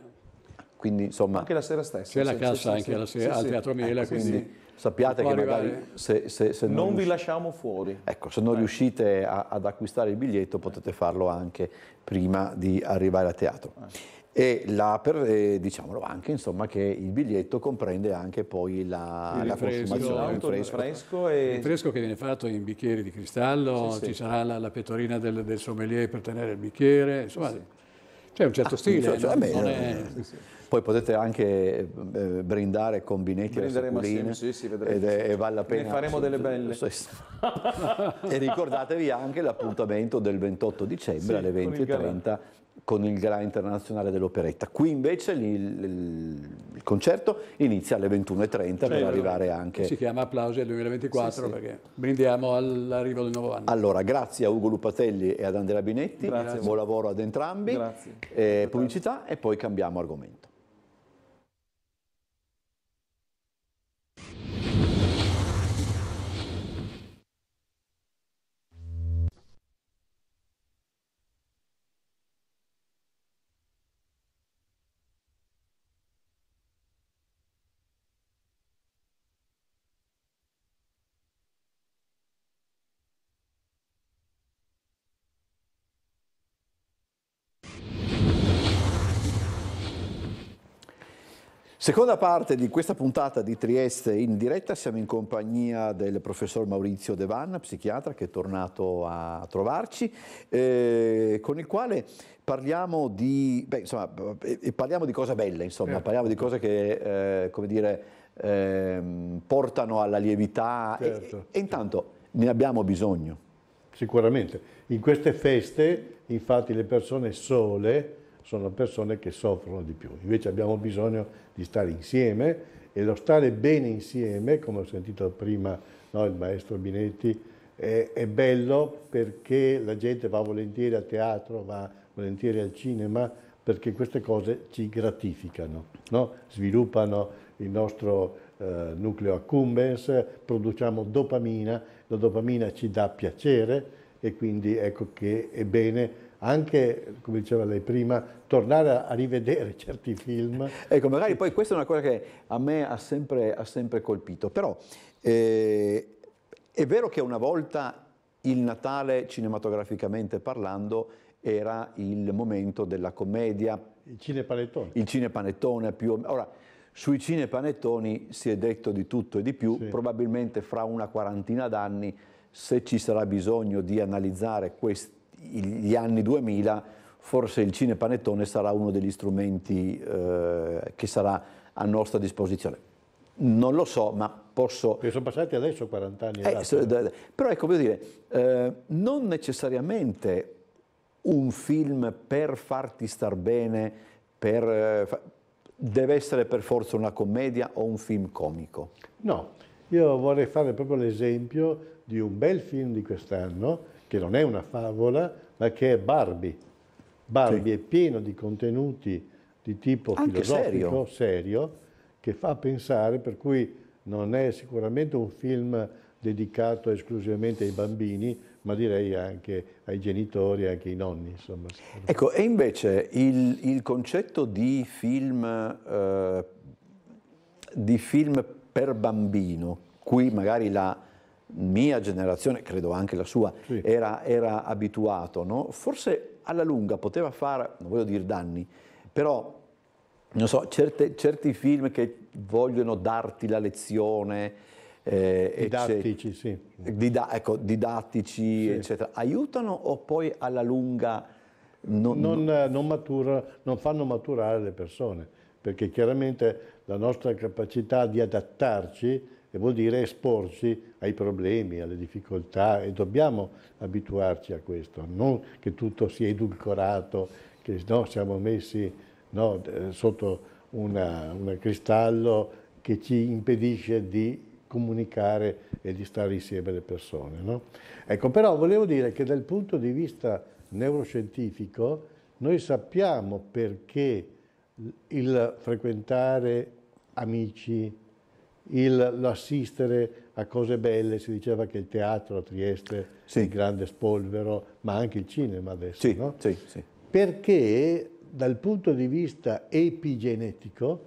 Quindi, insomma, anche la sera stessa. C'è la cassa anche sì, la sera sì, al Teatro Mela, eh, quindi... quindi sappiate che magari se, se, se non, non, vi lasciamo fuori. Ecco, se non ecco. riuscite a, ad acquistare il biglietto potete farlo anche prima di arrivare a teatro. Eh e l'aper eh, diciamolo anche insomma che il biglietto comprende anche poi la, il la rifresco, consumazione il fresco. Fresco e... il fresco che viene fatto in bicchieri di cristallo sì, ci sarà la, la pettorina del, del, sommelier per tenere il bicchiere insomma sì. c'è un certo ah, stile cioè, cioè, non, beh, non è... Poi potete anche eh, brindare con binetti Brinderemo assieme, sì, sì, ed è, e vale la pena. Ne faremo delle belle. e ricordatevi anche l'appuntamento del 28 dicembre sì, alle 20.30 con il Gala Internazionale dell'Operetta. Qui invece il, il, il concerto inizia alle 21.30 per arrivare anche... Si chiama Applausi al 2024 sì, perché brindiamo all'arrivo del nuovo anno. Allora, grazie a Ugo Lupatelli e ad Andrea Binetti, grazie. buon lavoro ad entrambi, grazie. Eh, pubblicità e poi cambiamo argomento. Seconda parte di questa puntata di Trieste in diretta, siamo in compagnia del professor Maurizio Devanna, psichiatra che è tornato a trovarci, eh, con il quale parliamo di, beh, insomma, parliamo di cose belle, insomma, eh. parliamo di cose che, eh, come dire, ehm, portano alla lievità certo, e, e, intanto certo. ne abbiamo bisogno. Sicuramente, in queste feste infatti le persone sole sono persone che soffrono di più. Invece abbiamo bisogno di stare insieme e lo stare bene insieme, come ho sentito prima no, il maestro Binetti, è, è bello perché la gente va volentieri a teatro, va volentieri al cinema, perché queste cose ci gratificano, no? sviluppano il nostro eh, nucleo accumbens, produciamo dopamina, la dopamina ci dà piacere e quindi ecco che è bene anche, come diceva lei prima, tornare a rivedere certi film. Ecco, magari poi questa è una cosa che a me ha sempre, ha sempre colpito, però eh, è vero che una volta il Natale, cinematograficamente parlando, era il momento della commedia. Il cinepanettone. Il cinepanettone più... o Ora, sui cinepanettoni si è detto di tutto e di più, sì. probabilmente fra una quarantina d'anni, se ci sarà bisogno di analizzare questi gli anni 2000 forse il cinepanettone sarà uno degli strumenti eh, che sarà a nostra disposizione. Non lo so, ma posso... Perché sono passati adesso 40 anni. Eh, esatto. però ecco, voglio dire, eh, non necessariamente un film per farti star bene, per, eh, deve essere per forza una commedia o un film comico. No, io vorrei fare proprio l'esempio di un bel film di quest'anno, che non è una favola, ma che è Barbie. Barbie sì. è pieno di contenuti di tipo Anche filosofico, serio. serio, che fa pensare, per cui non è sicuramente un film dedicato esclusivamente ai bambini, ma direi anche ai genitori, anche ai nonni. Insomma. Ecco, e invece il, il concetto di film, eh, di film, per bambino, qui magari la, mia generazione, credo anche la sua, sì. era, era, abituato, no? forse alla lunga poteva fare, non voglio dire danni, però non so, certe, certi film che vogliono darti la lezione, eh, didattici, sì. Dida ecco, didattici sì. eccetera, aiutano o poi alla lunga non, non, eh, non, matura, non fanno maturare le persone? Perché chiaramente la nostra capacità di adattarci e vuol dire esporsi ai problemi, alle difficoltà e dobbiamo abituarci a questo, non che tutto sia edulcorato, che no, siamo messi no, eh, sotto un cristallo che ci impedisce di comunicare e di stare insieme alle persone. No? Ecco, però volevo dire che dal punto di vista neuroscientifico noi sappiamo perché il frequentare amici, il, l'assistere a cose belle, si diceva che il teatro a Trieste sì. il grande spolvero, ma anche il cinema adesso, sì, no? sì, sì. Perché dal punto di vista epigenetico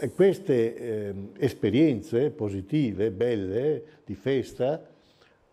eh, queste eh, esperienze positive, belle, di festa,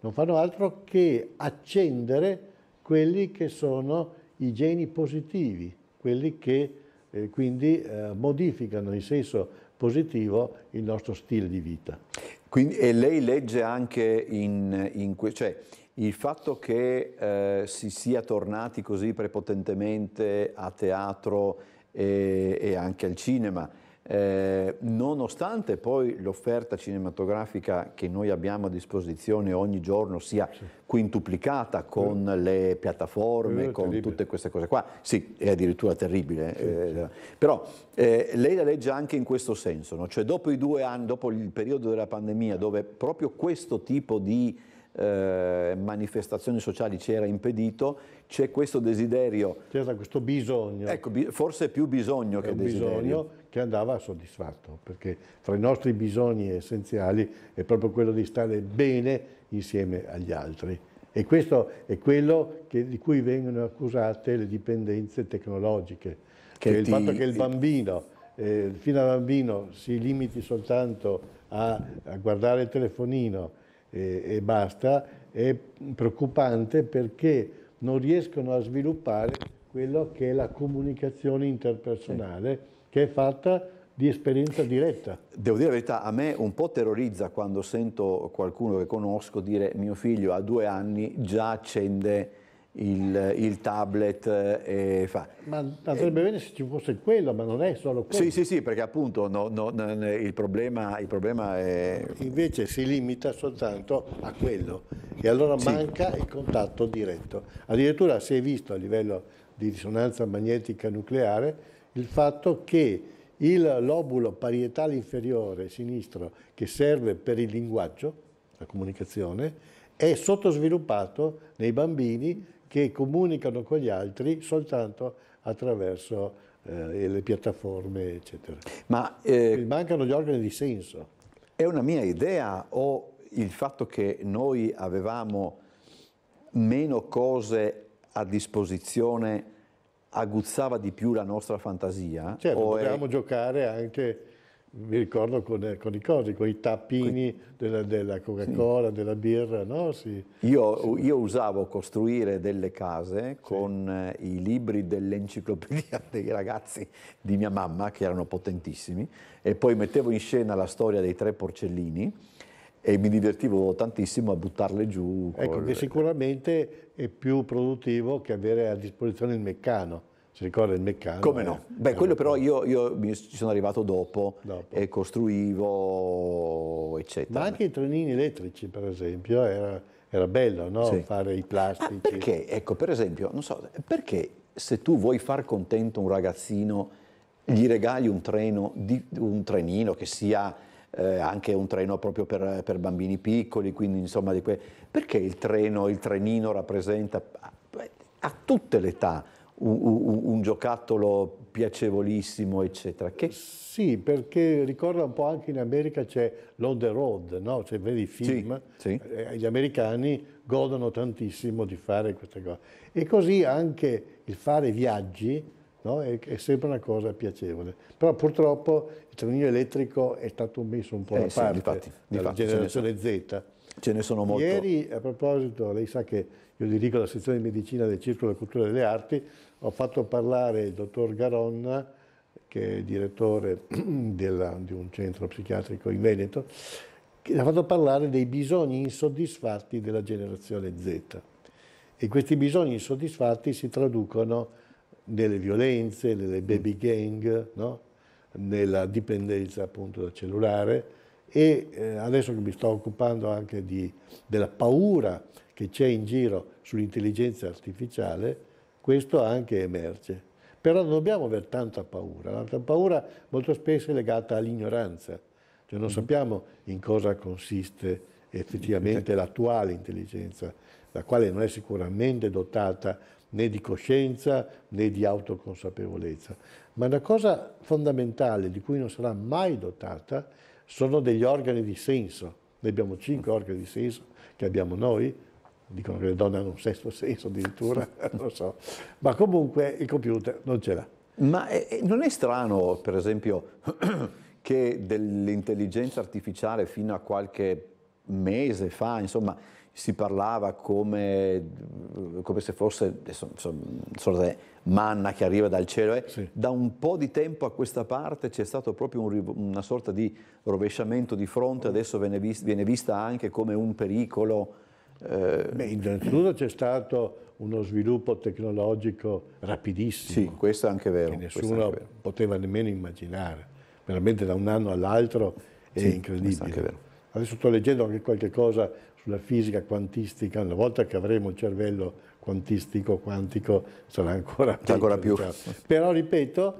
non fanno altro che accendere quelli che sono i geni positivi, quelli che eh, quindi eh, modificano in senso positivo il nostro stile di vita. Quindi, e lei legge anche in, in cioè, il fatto che eh, si sia tornati così prepotentemente a teatro e, e anche al cinema, eh, nonostante poi l'offerta cinematografica che noi abbiamo a disposizione ogni giorno sia quintuplicata con le piattaforme, con tutte queste cose qua, sì, è addirittura terribile, eh, però eh, lei la legge anche in questo senso, no? cioè dopo, anni, dopo il periodo della pandemia dove proprio questo tipo di eh, manifestazioni sociali ci era impedito, c'è questo desiderio. C'era questo bisogno. Ecco, forse più bisogno è che desiderio. Bisogno che andava soddisfatto, perché fra i nostri bisogni essenziali è proprio quello di stare bene insieme agli altri. E questo è quello che, di cui vengono accusate le dipendenze tecnologiche, che cioè ti... il fatto che il bambino, eh, fino a bambino, si limiti soltanto a, a guardare il telefonino eh, e basta, è preoccupante perché non riescono a sviluppare quello che è la comunicazione interpersonale che è fatta di esperienza diretta. Devo dire la verità, a me un po' terrorizza quando sento qualcuno che conosco dire mio figlio ha due anni già accende il, il tablet e fa... Ma andrebbe eh, bene se ci fosse quello, ma non è solo quello. Sì, sì, sì, perché appunto no, no, no, il, problema, il, problema, è... Invece si limita soltanto a quello e allora sì. manca il contatto diretto. Addirittura si è visto a livello di risonanza magnetica nucleare il fatto che il lobulo parietale inferiore sinistro che serve per il linguaggio, la comunicazione, è sottosviluppato nei bambini che comunicano con gli altri soltanto attraverso eh, le piattaforme, eccetera. Ma eh, mancano gli organi di senso. È una mia idea o il fatto che noi avevamo meno cose a disposizione aguzzava di più la nostra fantasia. Certo, potevamo è... giocare anche, mi ricordo, con, eh, con, i cosi, con i tappini Quindi, della, della Coca-Cola, sì. della birra, no? Sì. Io, sì. io, usavo costruire delle case con eh, i libri dell'enciclopedia dei ragazzi di mia mamma, che erano potentissimi, e poi mettevo in scena la storia dei tre porcellini, e mi divertivo tantissimo a buttarle giù. Ecco, col... che sicuramente è più produttivo che avere a disposizione il meccano. Si ricorda il meccano? Come no? Beh, è quello però io, io, ci sono arrivato dopo, dopo, e costruivo, eccetera. Ma anche i trenini elettrici, per esempio, era, era bello, no? Sì. Fare i ah, plastici. Ah, perché, ecco, per esempio, non so, perché se tu vuoi far contento un ragazzino gli regali un treno, un trenino che sia eh, anche un treno proprio per, per, bambini piccoli, quindi insomma di que... perché il treno, il trenino rappresenta a tutte le età un, un, un, giocattolo piacevolissimo, eccetera. Che... Sì, perché ricorda un po' anche in America c'è l'on the road, no? cioè vedi i film, sì, sì. Eh, gli americani godono tantissimo di fare queste cose. E così anche il fare viaggi no? è, è, sempre una cosa piacevole. Però purtroppo il trenino elettrico è stato messo un po' da eh, parte sì, difatti, dalla difatti, generazione ce sono, Z. Ce ne sono molti. Ieri, a proposito, lei sa che io dirigo la sezione di medicina del Circolo della Cultura e delle Arti, ho fatto parlare il dottor Garonna, che è direttore della, di un centro psichiatrico in Veneto, che ha fatto parlare dei bisogni insoddisfatti della generazione Z. E questi bisogni insoddisfatti si traducono nelle violenze, nelle mm. baby gang, no? nella dipendenza appunto dal cellulare e eh, adesso che mi sto occupando anche di, della paura che c'è in giro sull'intelligenza artificiale, questo anche emerge. Però non dobbiamo avere tanta paura, la paura molto spesso è legata all'ignoranza, cioè non mm. sappiamo in cosa consiste effettivamente l'attuale intelligenza, la quale non è sicuramente dotata né di coscienza né di autoconsapevolezza. Ma una cosa fondamentale di cui non sarà mai dotata sono degli organi di senso. Noi abbiamo cinque organi di senso che abbiamo noi, dicono che le donne hanno un sesto senso addirittura, non so, ma comunque il computer non ce l'ha. Ma è, eh, eh, non è strano, per esempio, che dell'intelligenza artificiale fino a qualche mese fa, insomma, si parlava come, come se fosse adesso, insomma, manna che arriva dal cielo. Eh? Sì. Da un po' di tempo a questa parte c'è stato proprio un, una sorta di rovesciamento di fronte, adesso viene, vist, viene vista anche come un pericolo. Eh... Beh, innanzitutto c'è stato uno sviluppo tecnologico rapidissimo. Sì, questo è anche vero. Che nessuno vero. poteva nemmeno immaginare. Veramente da un anno all'altro è sì, incredibile. Adesso sto leggendo anche qualche cosa sulla fisica quantistica, una volta che avremo il cervello quantistico, quantico, sarà ancora, peggio, ancora più. Diciamo. Però ripeto,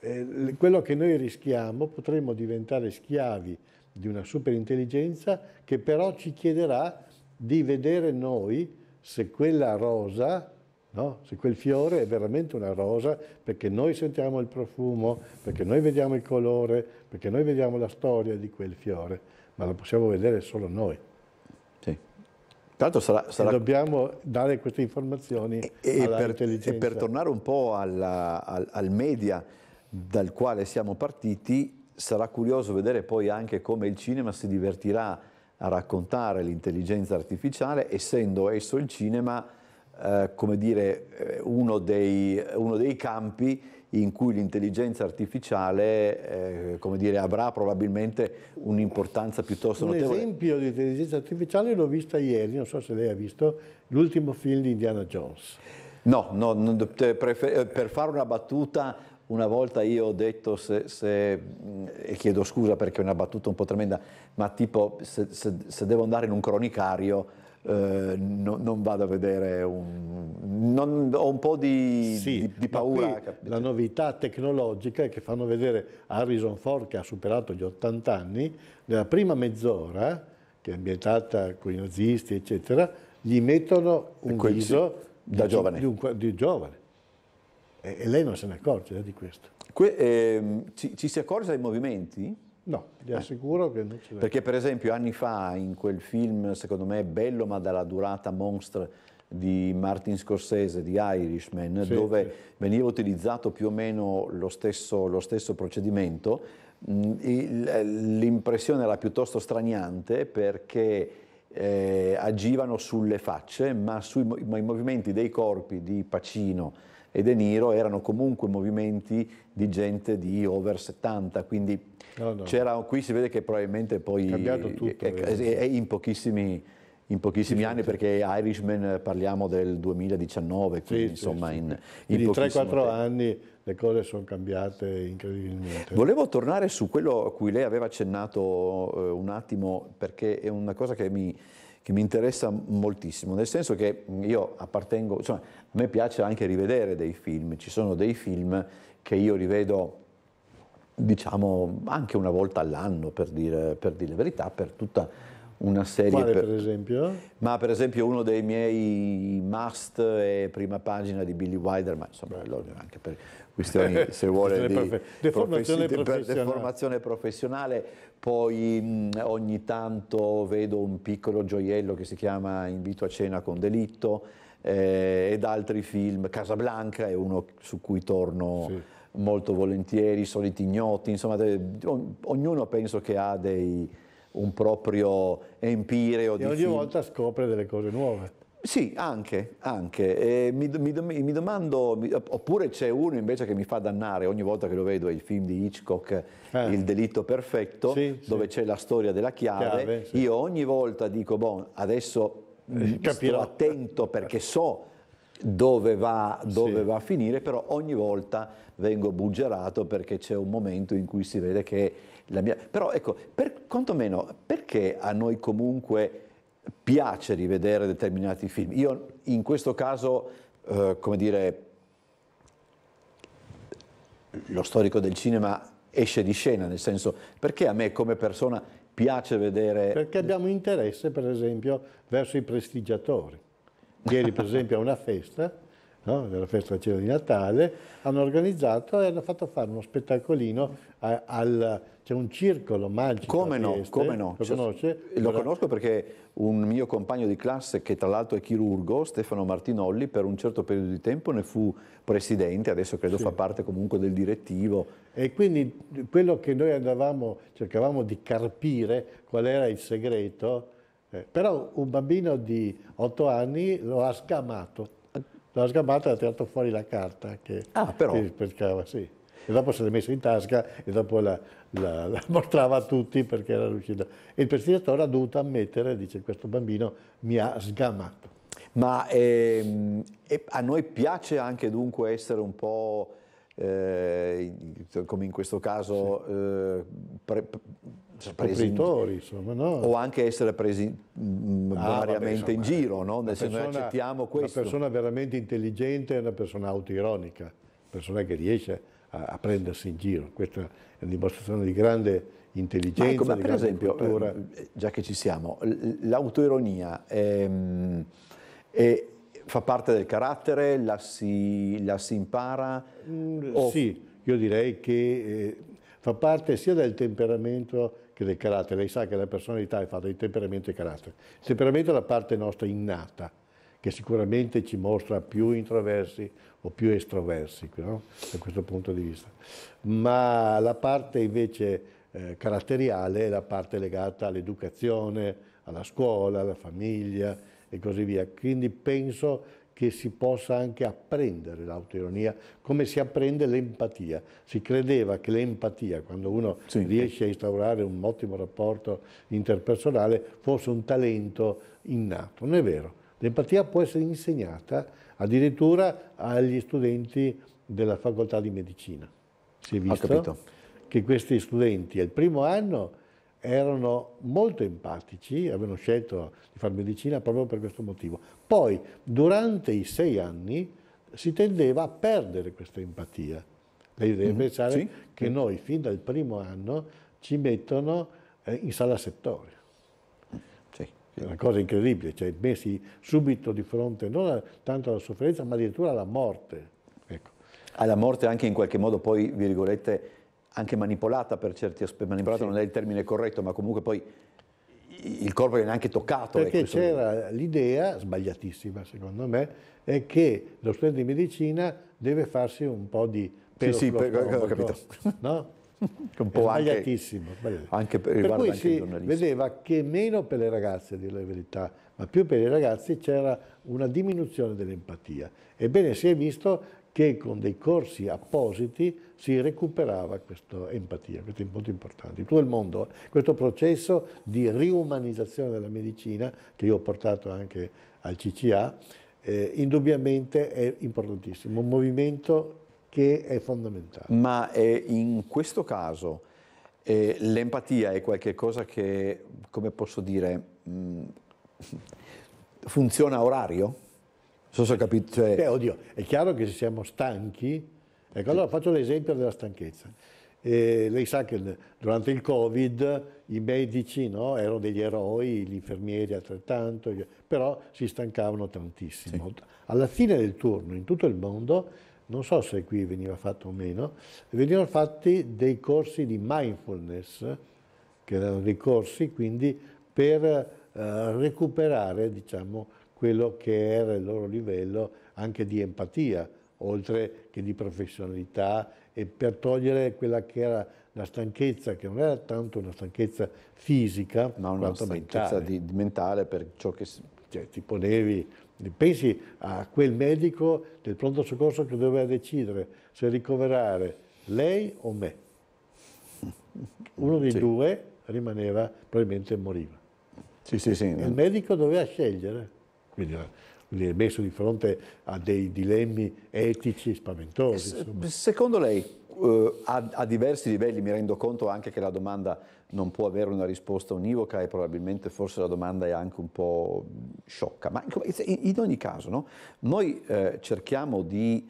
eh, quello che noi rischiamo, potremmo diventare schiavi di una superintelligenza che però ci chiederà di vedere noi se quella rosa, no? se quel fiore è veramente una rosa, perché noi sentiamo il profumo, perché noi vediamo il colore, perché noi vediamo la storia di quel fiore, ma la possiamo vedere solo noi. Tanto sarà, sarà... Dobbiamo dare queste informazioni e, e, per, e per, tornare un po' alla, al, al media dal quale siamo partiti, sarà curioso vedere poi anche come il cinema si divertirà a raccontare l'intelligenza artificiale, essendo esso il cinema, eh, come dire, eh, uno dei, uno dei campi in cui l'intelligenza artificiale eh, dire, avrà probabilmente un'importanza piuttosto notevole. Un esempio di intelligenza artificiale l'ho vista ieri, non so se lei ha visto, l'ultimo film di Indiana Jones. No, no eh, per fare una battuta, una volta io ho detto, se, se, mm, e chiedo scusa perché è una battuta un po' tremenda, ma tipo se, se devo andare in un cronicario eh, no, non vado a vedere un... Non, ho un po' di, sì, di, di paura. la novità tecnologica è che fanno vedere Harrison Ford che ha superato gli 80 anni, nella prima mezz'ora, che è ambientata con i nazisti, eccetera, gli mettono un Quel, viso da di, giovane. Di, un, di giovane. E, e, lei non se ne accorge eh, di questo. Que, eh, ci, ci si accorge dai movimenti? No, vi eh. assicuro eh. che non ce l'è. Perché per esempio anni fa in quel film, secondo me, bello ma dalla durata monster di Martin Scorsese, di Irishman, sì, dove sì. veniva utilizzato più o meno lo stesso, lo stesso procedimento, mm, eh, l'impressione era piuttosto straniante perché eh, agivano sulle facce, ma sui ma movimenti dei corpi di Pacino e De Niro erano comunque movimenti di gente di over 70, quindi no, no. qui si vede che probabilmente poi è, tutto, è, è, è in pochissimi in pochissimi anni perché Irishman parliamo del 2019, quindi sì, insomma sì, in, in 3-4 anni le cose sono cambiate incredibilmente. Volevo tornare su quello a cui lei aveva accennato eh, un attimo perché è una cosa che mi, che mi interessa moltissimo, nel senso che io appartengo, insomma, a me piace anche rivedere dei film, ci sono dei film che io rivedo diciamo anche una volta all'anno per dire, per dire la verità, per tutta una serie. Quale per, per esempio? Ma per esempio uno dei miei must è prima pagina di Billy Wilder, ma insomma anche per questioni, se vuole, di, deformazione professi- professionale. deformazione professionale. Poi mh, ogni tanto vedo un piccolo gioiello che si chiama Invito a cena con delitto eh, ed altri film. Casablanca è uno su cui torno. Sì. molto volentieri, soliti ignoti, insomma, ognuno penso che ha dei, un proprio empireo. E ogni film. volta scopre delle cose nuove. Sì, anche, anche. Mi, mi, mi, domando, mi, oppure c'è uno invece che mi fa dannare ogni volta che lo vedo, è il film di Hitchcock, eh. Il delitto perfetto, sì, dove sì. c'è la storia della chiave. chiave sì. Io ogni volta dico, boh, adesso mm, eh, Capirò. sto attento perché so dove, va, dove sì. va, a finire, però ogni volta vengo buggerato perché c'è un momento in cui si vede che mia... Però ecco, per, quantomeno perché a noi comunque piace rivedere determinati film? Io in questo caso, eh, come dire, lo storico del cinema esce di scena, nel senso perché a me come persona piace vedere... Perché abbiamo interesse, per esempio, verso i prestigiatori. Ieri, per esempio, a una festa, no? la festa cena di Natale, hanno organizzato e hanno fatto fare uno spettacolino al c'è un circolo magico. Come no, Trieste, come no. Lo conosce? Lo conosco perché un mio compagno di classe, che tra l'altro è chirurgo, Stefano Martinolli, per un certo periodo di tempo ne fu presidente, adesso credo sì. fa parte comunque del direttivo. E quindi quello che noi andavamo, cercavamo di carpire qual era il segreto, eh, però un bambino di otto anni lo ha scamato. L'ha ha e ha tirato fuori la carta che, ah, però. che pescava, sì e dopo se l'è messa in tasca e dopo la, la, la mostrava a tutti perché era riuscita. E il prestigiatore ha dovuto ammettere, dice questo bambino mi ha sgamato. Ma ehm, a noi piace anche dunque essere un po'... Eh, come in questo caso sì. eh, pre, pre, cioè, presi insomma, no? o anche essere presi mm, ah, variamente ah, in giro, no? noi accettiamo questo. Una persona veramente intelligente è una persona autoironica, persona che riesce a, a prendersi in giro. Questa è una dimostrazione di grande intelligenza. Ma ecco, ma per esempio, cultura. Eh, già che ci siamo, l'autoironia è, ehm, è, fa parte del carattere, la si, la si impara? Mm, o... Sì, io direi che eh, fa parte sia del temperamento che del carattere. Lei sa che la personalità è fatta di temperamento e carattere. Il temperamento è la parte nostra innata che sicuramente ci mostra più introversi o più estroversi no? da questo punto di vista. Ma la parte invece eh, caratteriale è la parte legata all'educazione, alla scuola, alla famiglia e così via. Quindi penso che si possa anche apprendere l'autoironia, come si apprende l'empatia. Si credeva che l'empatia, quando uno sì. riesce a instaurare un ottimo rapporto interpersonale, fosse un talento innato. Non è vero L'empatia può essere insegnata addirittura agli studenti della facoltà di medicina. Si è visto che questi studenti al primo anno erano molto empatici, avevano scelto di fare medicina proprio per questo motivo. Poi, durante i sei anni, si tendeva a perdere questa empatia. Lei deve mm pensare sì. che noi, fin dal primo anno, ci mettono eh, in sala settore è una cosa incredibile, cioè messi subito di fronte non tanto alla sofferenza, ma addirittura alla morte. Ecco. Alla morte anche in qualche modo poi, virgolette, anche manipolata per certi aspetti, manipolata sì. non è il termine corretto, ma comunque poi il corpo viene anche toccato. Perché ecco, c'era l'idea, sbagliatissima secondo me, è che lo studente di medicina deve farsi un po' di... Sì, sì, per, ho capito. No? un po' sbagliatissimo, anche, sbagliatissimo. Anche per, per cui si vedeva che meno per le ragazze, a dire la verità, ma più per i ragazzi c'era una diminuzione dell'empatia. Ebbene si è visto che con dei corsi appositi si recuperava questa empatia, questo è molto importante. In tutto il mondo, questo processo di riumanizzazione della medicina, che io ho portato anche al CCA, eh, indubbiamente è importantissimo, un movimento che è fondamentale. Ma eh, in questo caso eh, l'empatia è qualcosa che, come posso dire, mh, mm, funziona a orario? Non so se ho capito. Cioè... Beh, oddio, è chiaro che se siamo stanchi, ecco allora faccio l'esempio della stanchezza. Eh, lei sa che durante il Covid i medici no, erano degli eroi, gli infermieri altrettanto, però si stancavano tantissimo. Sì. Alla fine del turno in tutto il mondo non so se qui veniva fatto o meno, venivano fatti dei corsi di mindfulness, che erano dei corsi quindi per eh, recuperare diciamo, quello che era il loro livello anche di empatia, oltre che di professionalità e per togliere quella che era la stanchezza, che non era tanto una stanchezza fisica, ma una stanchezza mentale. Di, mentale per ciò che... Cioè, ti ponevi Pensi a quel medico del pronto soccorso che doveva decidere se ricoverare lei o me. Uno dei sì. due rimaneva, probabilmente moriva. Sì, sì, sì. Il medico doveva scegliere, quindi è messo di fronte a dei dilemmi etici spaventosi. S- secondo lei, eh, a, a diversi livelli, mi rendo conto anche che la domanda non può avere una risposta univoca e probabilmente forse la domanda è anche un po' sciocca, ma in ogni caso no? noi eh, cerchiamo di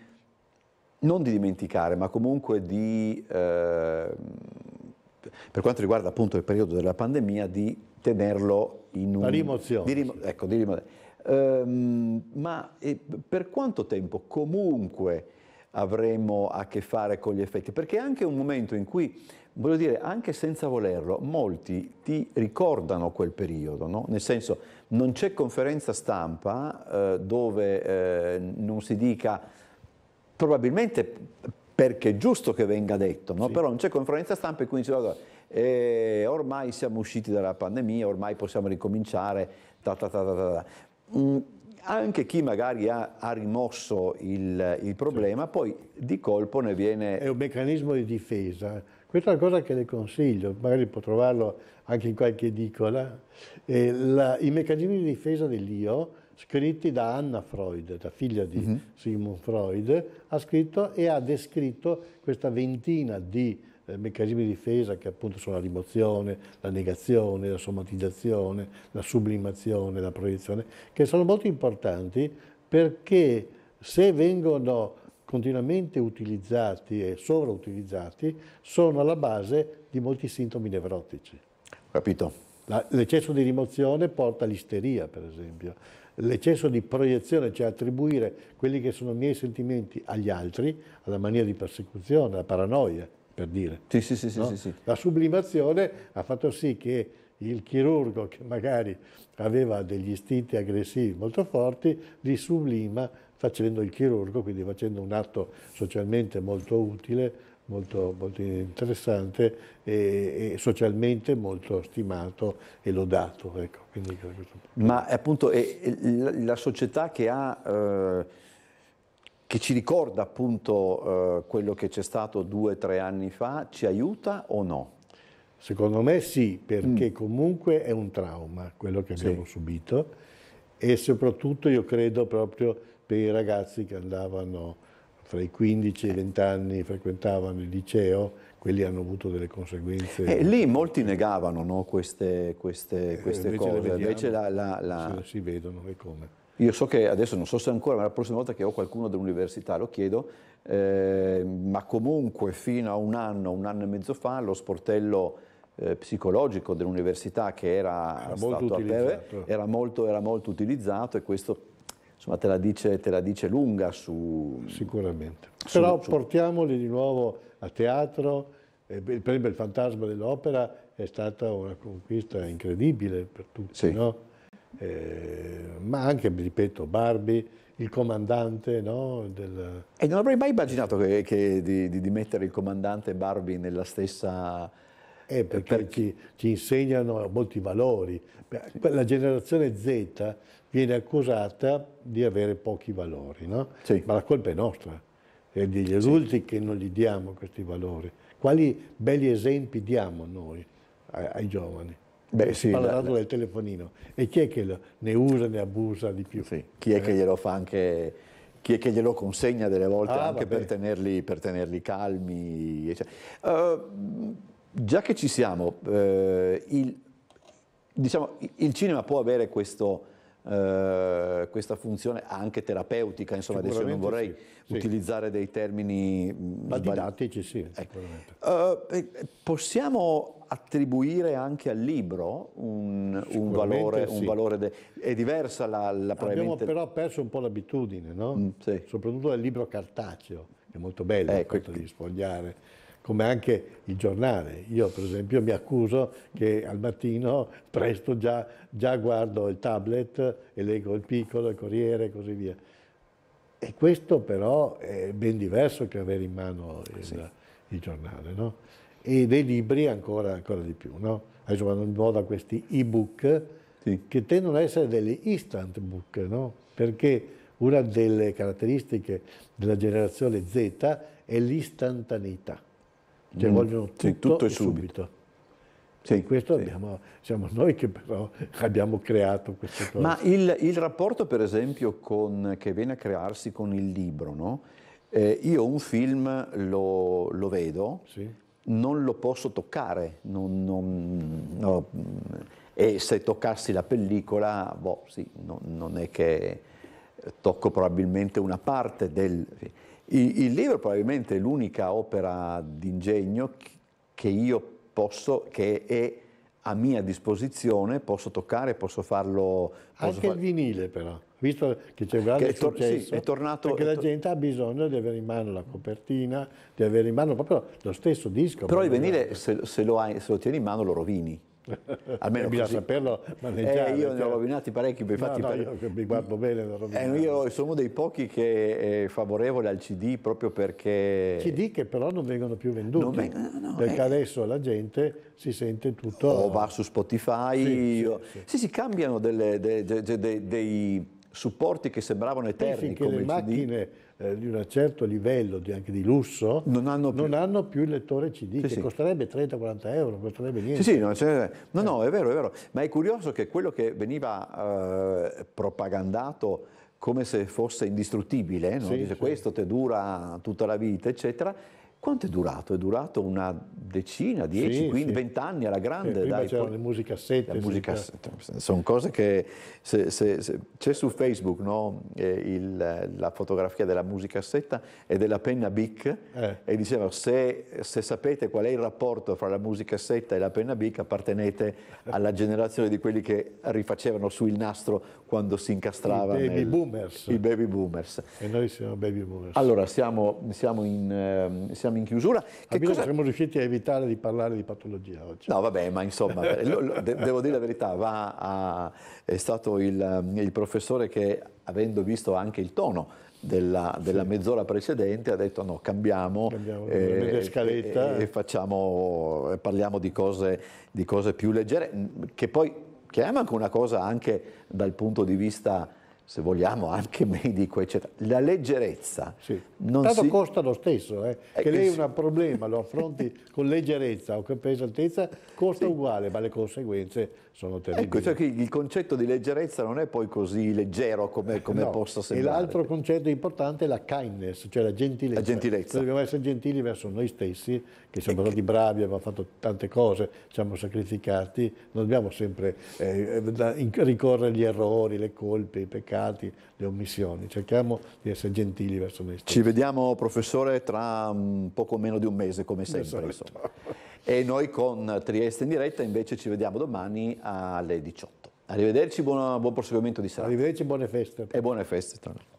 non di dimenticare, ma comunque di, eh, per quanto riguarda appunto il periodo della pandemia, di tenerlo in un... La rimozione. Di rim... ecco, di rimozione. Um, ma eh, per quanto tempo comunque avremo a che fare con gli effetti? Perché è anche un momento in cui voglio dire, anche senza volerlo, molti ti ricordano quel periodo, no? nel senso non c'è conferenza stampa eh, dove eh, non si dica, probabilmente perché è giusto che venga detto, no? sì. però non c'è conferenza stampa e quindi si va, eh, ormai siamo usciti dalla pandemia, ormai possiamo ricominciare, ta ta ta ta ta. Mm, anche chi magari ha, ha rimosso il, il problema, sì. poi di colpo ne viene... È un meccanismo di difesa questa è una cosa che le consiglio, magari può trovarlo anche in qualche edicola, eh, la, i meccanismi di difesa dell'io scritti da Anna Freud, la figlia di uh-huh. Sigmund Freud, ha scritto e ha descritto questa ventina di eh, meccanismi di difesa che appunto sono la rimozione, la negazione, la somatizzazione, la sublimazione, la proiezione, che sono molto importanti perché se vengono continuamente utilizzati e sovrautilizzati sono alla base di molti sintomi nevrotici. Capito. L'eccesso di rimozione porta all'isteria, per esempio. L'eccesso di proiezione, cioè attribuire quelli che sono i miei sentimenti agli altri, alla mania di persecuzione, alla paranoia, per dire. Sì, sì, sì, no? sì, sì. La sublimazione ha fatto sì che il chirurgo, che magari aveva degli istinti aggressivi molto forti, li sublima facendo il chirurgo, quindi facendo un atto socialmente molto utile, molto, molto interessante e, e, socialmente molto stimato e lodato. Ecco, quindi... Ma appunto è, è la società che ha... Eh che ci ricorda appunto eh, quello che c'è stato due o tre anni fa, ci aiuta o no? Secondo me sì, perché mm. comunque è un trauma quello che abbiamo sì. subito e soprattutto io credo proprio per i ragazzi che andavano fra i 15 e i 20 anni, frequentavano il liceo, quelli hanno avuto delle conseguenze. E eh, lì molti negavano no, queste, queste, eh, queste invece cose, vediamo, invece la, la, la... Si, vedono e come. Io so che adesso non so se ancora, ma la prossima volta che ho qualcuno dell'università lo chiedo, eh, ma comunque fino a un anno, un anno e mezzo fa, lo sportello eh, psicologico dell'università che era, era stato molto aperto era, era molto utilizzato e questo insomma, te la dice, te la dice lunga su... Sicuramente. Su, Però su... portiamoli di nuovo a teatro, eh, per esempio il fantasma dell'opera è stata una conquista incredibile per tutti, sì. no? Eh, ma anche, ripeto, Barbie, il comandante. No, del... E non avrei mai immaginato che, che di, di, di, mettere il comandante Barbie nella stessa, eh, eh, perché, perché... Ci, ci, insegnano molti valori. La generazione Z viene accusata di avere pochi valori, no? sì. ma la colpa è nostra, è degli adulti sì. che non gli diamo questi valori. Quali belli esempi diamo noi ai, ai giovani? Beh, sì, parla tanto del telefonino. E chi è che ne usa, ne abusa di più? Sì. Chi è eh? che glielo fa anche chi è che glielo consegna delle volte ah, anche per tenerli, per tenerli, calmi. Uh, già che ci siamo, eh, il, diciamo, il, cinema può avere questo, eh, questa funzione anche terapeutica, insomma adesso non vorrei sì, utilizzare dei termini... Mm, didattici sì, ecco. eh, possiamo attribuire anche al libro un, un valore... Sì. Un valore de, è diversa la, la Abbiamo però perso un po' l'abitudine, no? mm, soprattutto del libro cartaceo, che è molto bello, ecco, di sfogliare come anche il giornale. Io per esempio mi accuso che al mattino presto già, già guardo il tablet e leggo il piccolo, il corriere e così via. E questo però è ben diverso che avere in mano il, sì. il giornale, no? E dei libri ancora, ancora di più, no? Adesso vanno in moda questi e-book sì. che tendono ad essere degli instant book, no? Perché una delle caratteristiche della generazione Z è l'istantaneità cioè mm. vogliono tutto, sì, tutto e subito. subito. Sì, questo sì. Abbiamo, siamo noi che però abbiamo creato queste cose. Ma il, il rapporto per esempio con, che viene a crearsi con il libro, no? eh, io un film lo, lo vedo, sì. non lo posso toccare, non, non, no. e se toccassi la pellicola, boh, sì, no, non è che tocco probabilmente una parte del... Il, il libro probabilmente è l'unica opera d'ingegno che io posso, che è a mia disposizione, posso toccare, posso farlo... Posso Anche far... il vinile però, visto che c'è un grande che è tor- successo, sì, è tornato, perché è tor- la gente ha bisogno di avere in mano la copertina, di avere in mano proprio lo stesso disco. Però il vinile se, se, lo hai, se lo tieni in mano lo rovini. Almeno eh, Bisogna così. saperlo maneggiare. Eh, io cioè... ne ho cioè. rovinati parecchi, infatti no, no, per... io mi guardo bene. Eh, io sono uno dei pochi che è eh, favorevole al CD proprio perché... CD che però non vengono più venduti, vengono, no, perché eh... adesso la gente si sente tutto... O va su Spotify, sì, o... sì. sì si cambiano delle, de, de, de, dei supporti che sembravano eterni. come le CD. macchine eh, di un certo livello di, anche di lusso non hanno più, non hanno più il lettore CD, sì, che sì. costerebbe 30-40 euro, non costerebbe niente. Sì, sì, no, cioè, no, no, eh. è vero, è vero, ma è curioso che quello che veniva eh, propagandato come se fosse indistruttibile, no? Dice, questo ti dura tutta la vita, eccetera, quanto è durato? È durato una decina, dieci, sì, 15, sì. 20 alla grande. Eh, dai, c'erano poi... le musicassette. Le musicassette. Sono cose che se, se, se... c'è su Facebook no? eh, il, la fotografia della musicassetta e della penna Bic eh. e diceva se, se, sapete qual è il rapporto fra la musicassetta e la penna Bic appartenete alla generazione di quelli che rifacevano sul nastro quando si incastrava. I baby nel... boomers. I baby boomers. E noi siamo baby boomers. Allora siamo, siamo in... Ehm, siamo siamo in chiusura. Che Amico, cosa... siamo riusciti a evitare di parlare di patologia oggi. No, vabbè, ma insomma, devo dire la verità, a... è stato il, il professore che, avendo visto anche il tono della, della sì. mezz'ora precedente ha detto no, cambiamo, cambiamo eh, eh scaletta, e, eh, e, facciamo, parliamo di cose, di cose più leggere, che poi è anche una cosa anche dal punto di vista se vogliamo, anche medico, eccetera. La leggerezza. Sì. Non Tanto si... costa lo stesso, eh? eh che lei ha eh, un problema, lo affronti con leggerezza o con pesantezza, costa sì. uguale, ma le conseguenze sono ecco, terribili. Ecco, cioè il concetto di leggerezza non è poi così leggero come, eh, come no. possa sembrare. E l'altro concetto importante è la kindness, cioè la gentilezza. La gentilezza. Dobbiamo essere gentili verso noi stessi, che siamo e ecco. stati che... bravi, abbiamo fatto tante cose, siamo sacrificati, non dobbiamo sempre eh, ricorrere agli errori, le colpe, i peccati peccati, le omissioni. Cerchiamo di essere gentili verso noi stessi. Ci vediamo, professore, tra mm, poco meno di un mese, come sempre. E noi con Trieste in diretta invece ci vediamo domani alle 18. Arrivederci, buona, buon proseguimento di serata. Arrivederci, buone feste. E buone feste. Tra noi.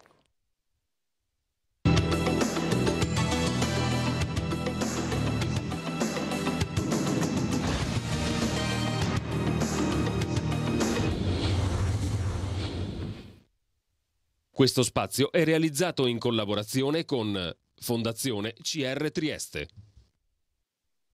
Questo spazio è realizzato in collaborazione con Fondazione CR Trieste.